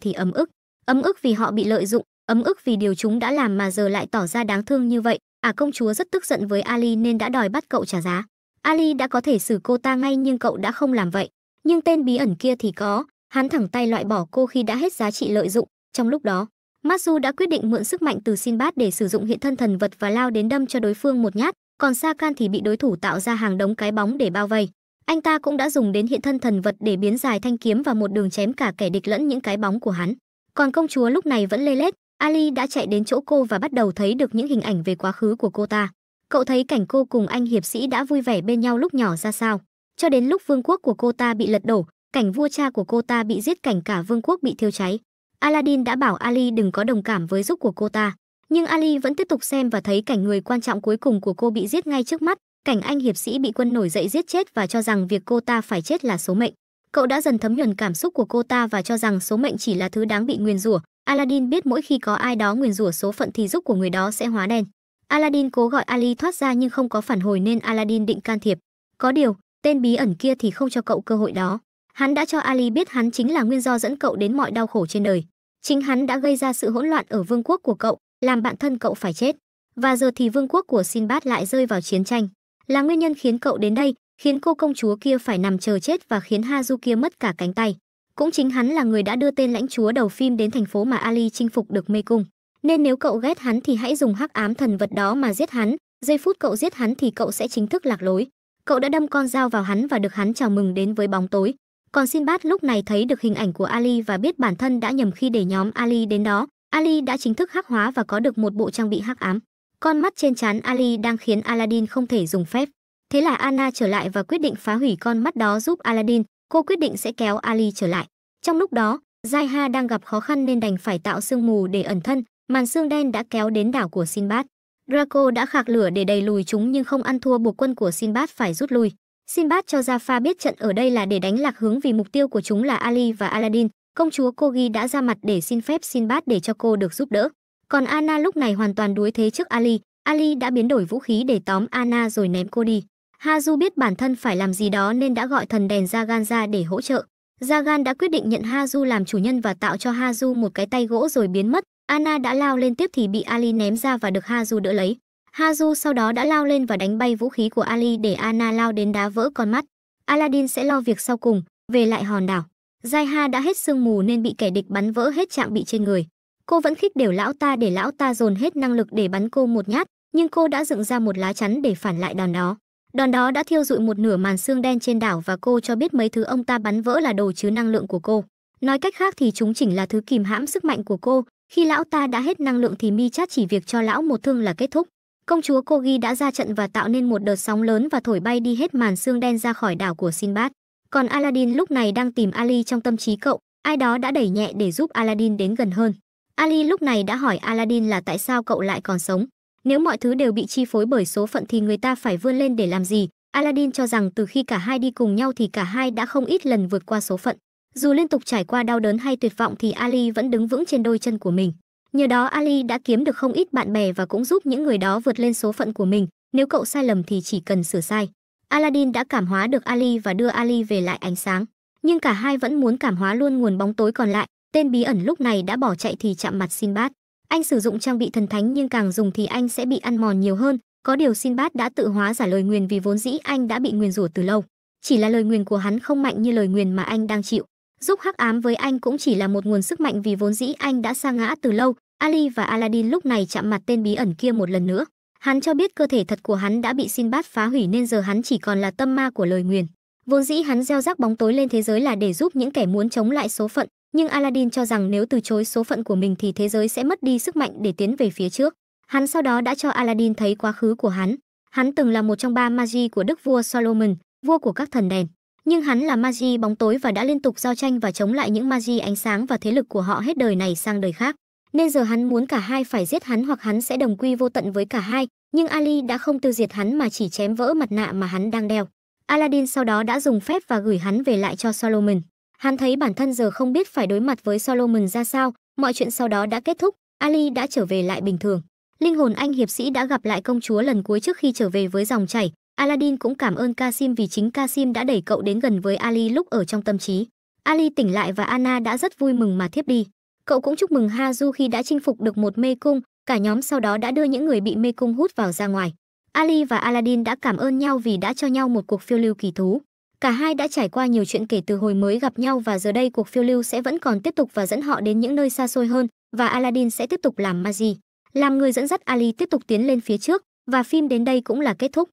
thì ấm ức. Ấm ức vì họ bị lợi dụng, ấm ức vì điều chúng đã làm mà giờ lại tỏ ra đáng thương như vậy. À công chúa rất tức giận với Ali nên đã đòi bắt cậu trả giá. Ali đã có thể xử cô ta ngay nhưng cậu đã không làm vậy. Nhưng tên bí ẩn kia thì có, hắn thẳng tay loại bỏ cô khi đã hết giá trị lợi dụng. Trong lúc đó, Masu đã quyết định mượn sức mạnh từ Sinbad để sử dụng hiện thân thần vật và lao đến đâm cho đối phương một nhát, còn Sakan thì bị đối thủ tạo ra hàng đống cái bóng để bao vây. Anh ta cũng đã dùng đến hiện thân thần vật để biến dài thanh kiếm và một đường chém cả kẻ địch lẫn những cái bóng của hắn. Còn công chúa lúc này vẫn lê lết, Ali đã chạy đến chỗ cô và bắt đầu thấy được những hình ảnh về quá khứ của cô ta. Cậu thấy cảnh cô cùng anh hiệp sĩ đã vui vẻ bên nhau lúc nhỏ ra sao. Cho đến lúc vương quốc của cô ta bị lật đổ, cảnh vua cha của cô ta bị giết cảnh cả vương quốc bị thiêu cháy. Aladdin đã bảo Ali đừng có đồng cảm với giúp của cô ta. Nhưng Ali vẫn tiếp tục xem và thấy cảnh người quan trọng cuối cùng của cô bị giết ngay trước mắt, cảnh anh hiệp sĩ bị quân nổi dậy giết chết và cho rằng việc cô ta phải chết là số mệnh. Cậu đã dần thấm nhuần cảm xúc của cô ta và cho rằng số mệnh chỉ là thứ đáng bị nguyền rủa. Aladdin biết mỗi khi có ai đó nguyền rủa số phận thì giúp của người đó sẽ hóa đen. Aladdin cố gọi Ali thoát ra nhưng không có phản hồi nên Aladdin định can thiệp. Có điều, tên bí ẩn kia thì không cho cậu cơ hội đó. Hắn đã cho Ali biết hắn chính là nguyên do dẫn cậu đến mọi đau khổ trên đời. Chính hắn đã gây ra sự hỗn loạn ở vương quốc của cậu, làm bạn thân cậu phải chết. Và giờ thì vương quốc của Sinbad lại rơi vào chiến tranh. Là nguyên nhân khiến cậu đến đây, khiến cô công chúa kia phải nằm chờ chết và khiến Hazu kia mất cả cánh tay. Cũng chính hắn là người đã đưa tên lãnh chúa đầu phim đến thành phố mà Ali chinh phục được mê cung. Nên nếu cậu ghét hắn thì hãy dùng hắc ám thần vật đó mà giết hắn, giây phút cậu giết hắn thì cậu sẽ chính thức lạc lối. Cậu đã đâm con dao vào hắn và được hắn chào mừng đến với bóng tối. Còn Sinbad lúc này thấy được hình ảnh của Ali và biết bản thân đã nhầm khi để nhóm Ali đến đó. Ali đã chính thức hắc hóa và có được một bộ trang bị hắc ám. Con mắt trên trán Ali đang khiến Aladdin không thể dùng phép. Thế là Anna trở lại và quyết định phá hủy con mắt đó giúp Aladdin. Cô quyết định sẽ kéo Ali trở lại. Trong lúc đó, Jaiha đang gặp khó khăn nên đành phải tạo sương mù để ẩn thân. Màn sương đen đã kéo đến đảo của Sinbad. Draco đã khạc lửa để đẩy lùi chúng nhưng không ăn thua buộc quân của Sinbad phải rút lui. Sinbad cho Jafar biết trận ở đây là để đánh lạc hướng vì mục tiêu của chúng là Ali và Aladdin. Công chúa Kogi đã ra mặt để xin phép Sinbad để cho cô được giúp đỡ. Còn Anna lúc này hoàn toàn đuối thế trước Ali. Ali đã biến đổi vũ khí để tóm Anna rồi ném cô đi. Hazu biết bản thân phải làm gì đó nên đã gọi thần đèn Jagan ra để hỗ trợ. Jagan đã quyết định nhận Hazu làm chủ nhân và tạo cho Hazu một cái tay gỗ rồi biến mất. Anna đã lao lên tiếp thì bị Ali ném ra và được Hazu đỡ lấy. Haju sau đó đã lao lên và đánh bay vũ khí của Ali để Anna lao đến đá vỡ con mắt. Aladdin sẽ lo việc sau cùng, về lại hòn đảo. Jaiha đã hết sương mù nên bị kẻ địch bắn vỡ hết trang bị trên người. Cô vẫn khích đều lão ta để lão ta dồn hết năng lực để bắn cô một nhát, nhưng cô đã dựng ra một lá chắn để phản lại đòn đó. Đòn đó đã thiêu dụi một nửa màn xương đen trên đảo và cô cho biết mấy thứ ông ta bắn vỡ là đồ chứa năng lượng của cô. Nói cách khác thì chúng chỉnh là thứ kìm hãm sức mạnh của cô. Khi lão ta đã hết năng lượng thì Mi chát chỉ việc cho lão một thương là kết thúc công chúa Kogi đã ra trận và tạo nên một đợt sóng lớn và thổi bay đi hết màn xương đen ra khỏi đảo của Sinbad. Còn Aladdin lúc này đang tìm Ali trong tâm trí cậu, ai đó đã đẩy nhẹ để giúp Aladdin đến gần hơn. Ali lúc này đã hỏi Aladdin là tại sao cậu lại còn sống. Nếu mọi thứ đều bị chi phối bởi số phận thì người ta phải vươn lên để làm gì? Aladdin cho rằng từ khi cả hai đi cùng nhau thì cả hai đã không ít lần vượt qua số phận. Dù liên tục trải qua đau đớn hay tuyệt vọng thì Ali vẫn đứng vững trên đôi chân của mình. Nhờ đó Ali đã kiếm được không ít bạn bè và cũng giúp những người đó vượt lên số phận của mình, nếu cậu sai lầm thì chỉ cần sửa sai. Aladdin đã cảm hóa được Ali và đưa Ali về lại ánh sáng, nhưng cả hai vẫn muốn cảm hóa luôn nguồn bóng tối còn lại, tên bí ẩn lúc này đã bỏ chạy thì chạm mặt Sinbad. Anh sử dụng trang bị thần thánh nhưng càng dùng thì anh sẽ bị ăn mòn nhiều hơn, có điều Sinbad đã tự hóa giả lời nguyền vì vốn dĩ anh đã bị nguyền rủa từ lâu. Chỉ là lời nguyền của hắn không mạnh như lời nguyền mà anh đang chịu. Giúp hắc ám với anh cũng chỉ là một nguồn sức mạnh vì vốn dĩ anh đã sa ngã từ lâu. Ali và Aladdin lúc này chạm mặt tên bí ẩn kia một lần nữa. Hắn cho biết cơ thể thật của hắn đã bị Sinbad phá hủy nên giờ hắn chỉ còn là tâm ma của lời nguyền. Vốn dĩ hắn gieo rắc bóng tối lên thế giới là để giúp những kẻ muốn chống lại số phận, nhưng Aladdin cho rằng nếu từ chối số phận của mình thì thế giới sẽ mất đi sức mạnh để tiến về phía trước. Hắn sau đó đã cho Aladdin thấy quá khứ của hắn. Hắn từng là một trong ba magi của đức vua Solomon, vua của các thần đèn nhưng hắn là magi bóng tối và đã liên tục giao tranh và chống lại những magi ánh sáng và thế lực của họ hết đời này sang đời khác nên giờ hắn muốn cả hai phải giết hắn hoặc hắn sẽ đồng quy vô tận với cả hai nhưng ali đã không tiêu diệt hắn mà chỉ chém vỡ mặt nạ mà hắn đang đeo aladdin sau đó đã dùng phép và gửi hắn về lại cho solomon hắn thấy bản thân giờ không biết phải đối mặt với solomon ra sao mọi chuyện sau đó đã kết thúc ali đã trở về lại bình thường linh hồn anh hiệp sĩ đã gặp lại công chúa lần cuối trước khi trở về với dòng chảy Aladdin cũng cảm ơn Kasim vì chính Kasim đã đẩy cậu đến gần với Ali lúc ở trong tâm trí. Ali tỉnh lại và Anna đã rất vui mừng mà thiếp đi. Cậu cũng chúc mừng Hazu khi đã chinh phục được một mê cung, cả nhóm sau đó đã đưa những người bị mê cung hút vào ra ngoài. Ali và Aladdin đã cảm ơn nhau vì đã cho nhau một cuộc phiêu lưu kỳ thú. Cả hai đã trải qua nhiều chuyện kể từ hồi mới gặp nhau và giờ đây cuộc phiêu lưu sẽ vẫn còn tiếp tục và dẫn họ đến những nơi xa xôi hơn và Aladdin sẽ tiếp tục làm magie, làm người dẫn dắt Ali tiếp tục tiến lên phía trước và phim đến đây cũng là kết thúc.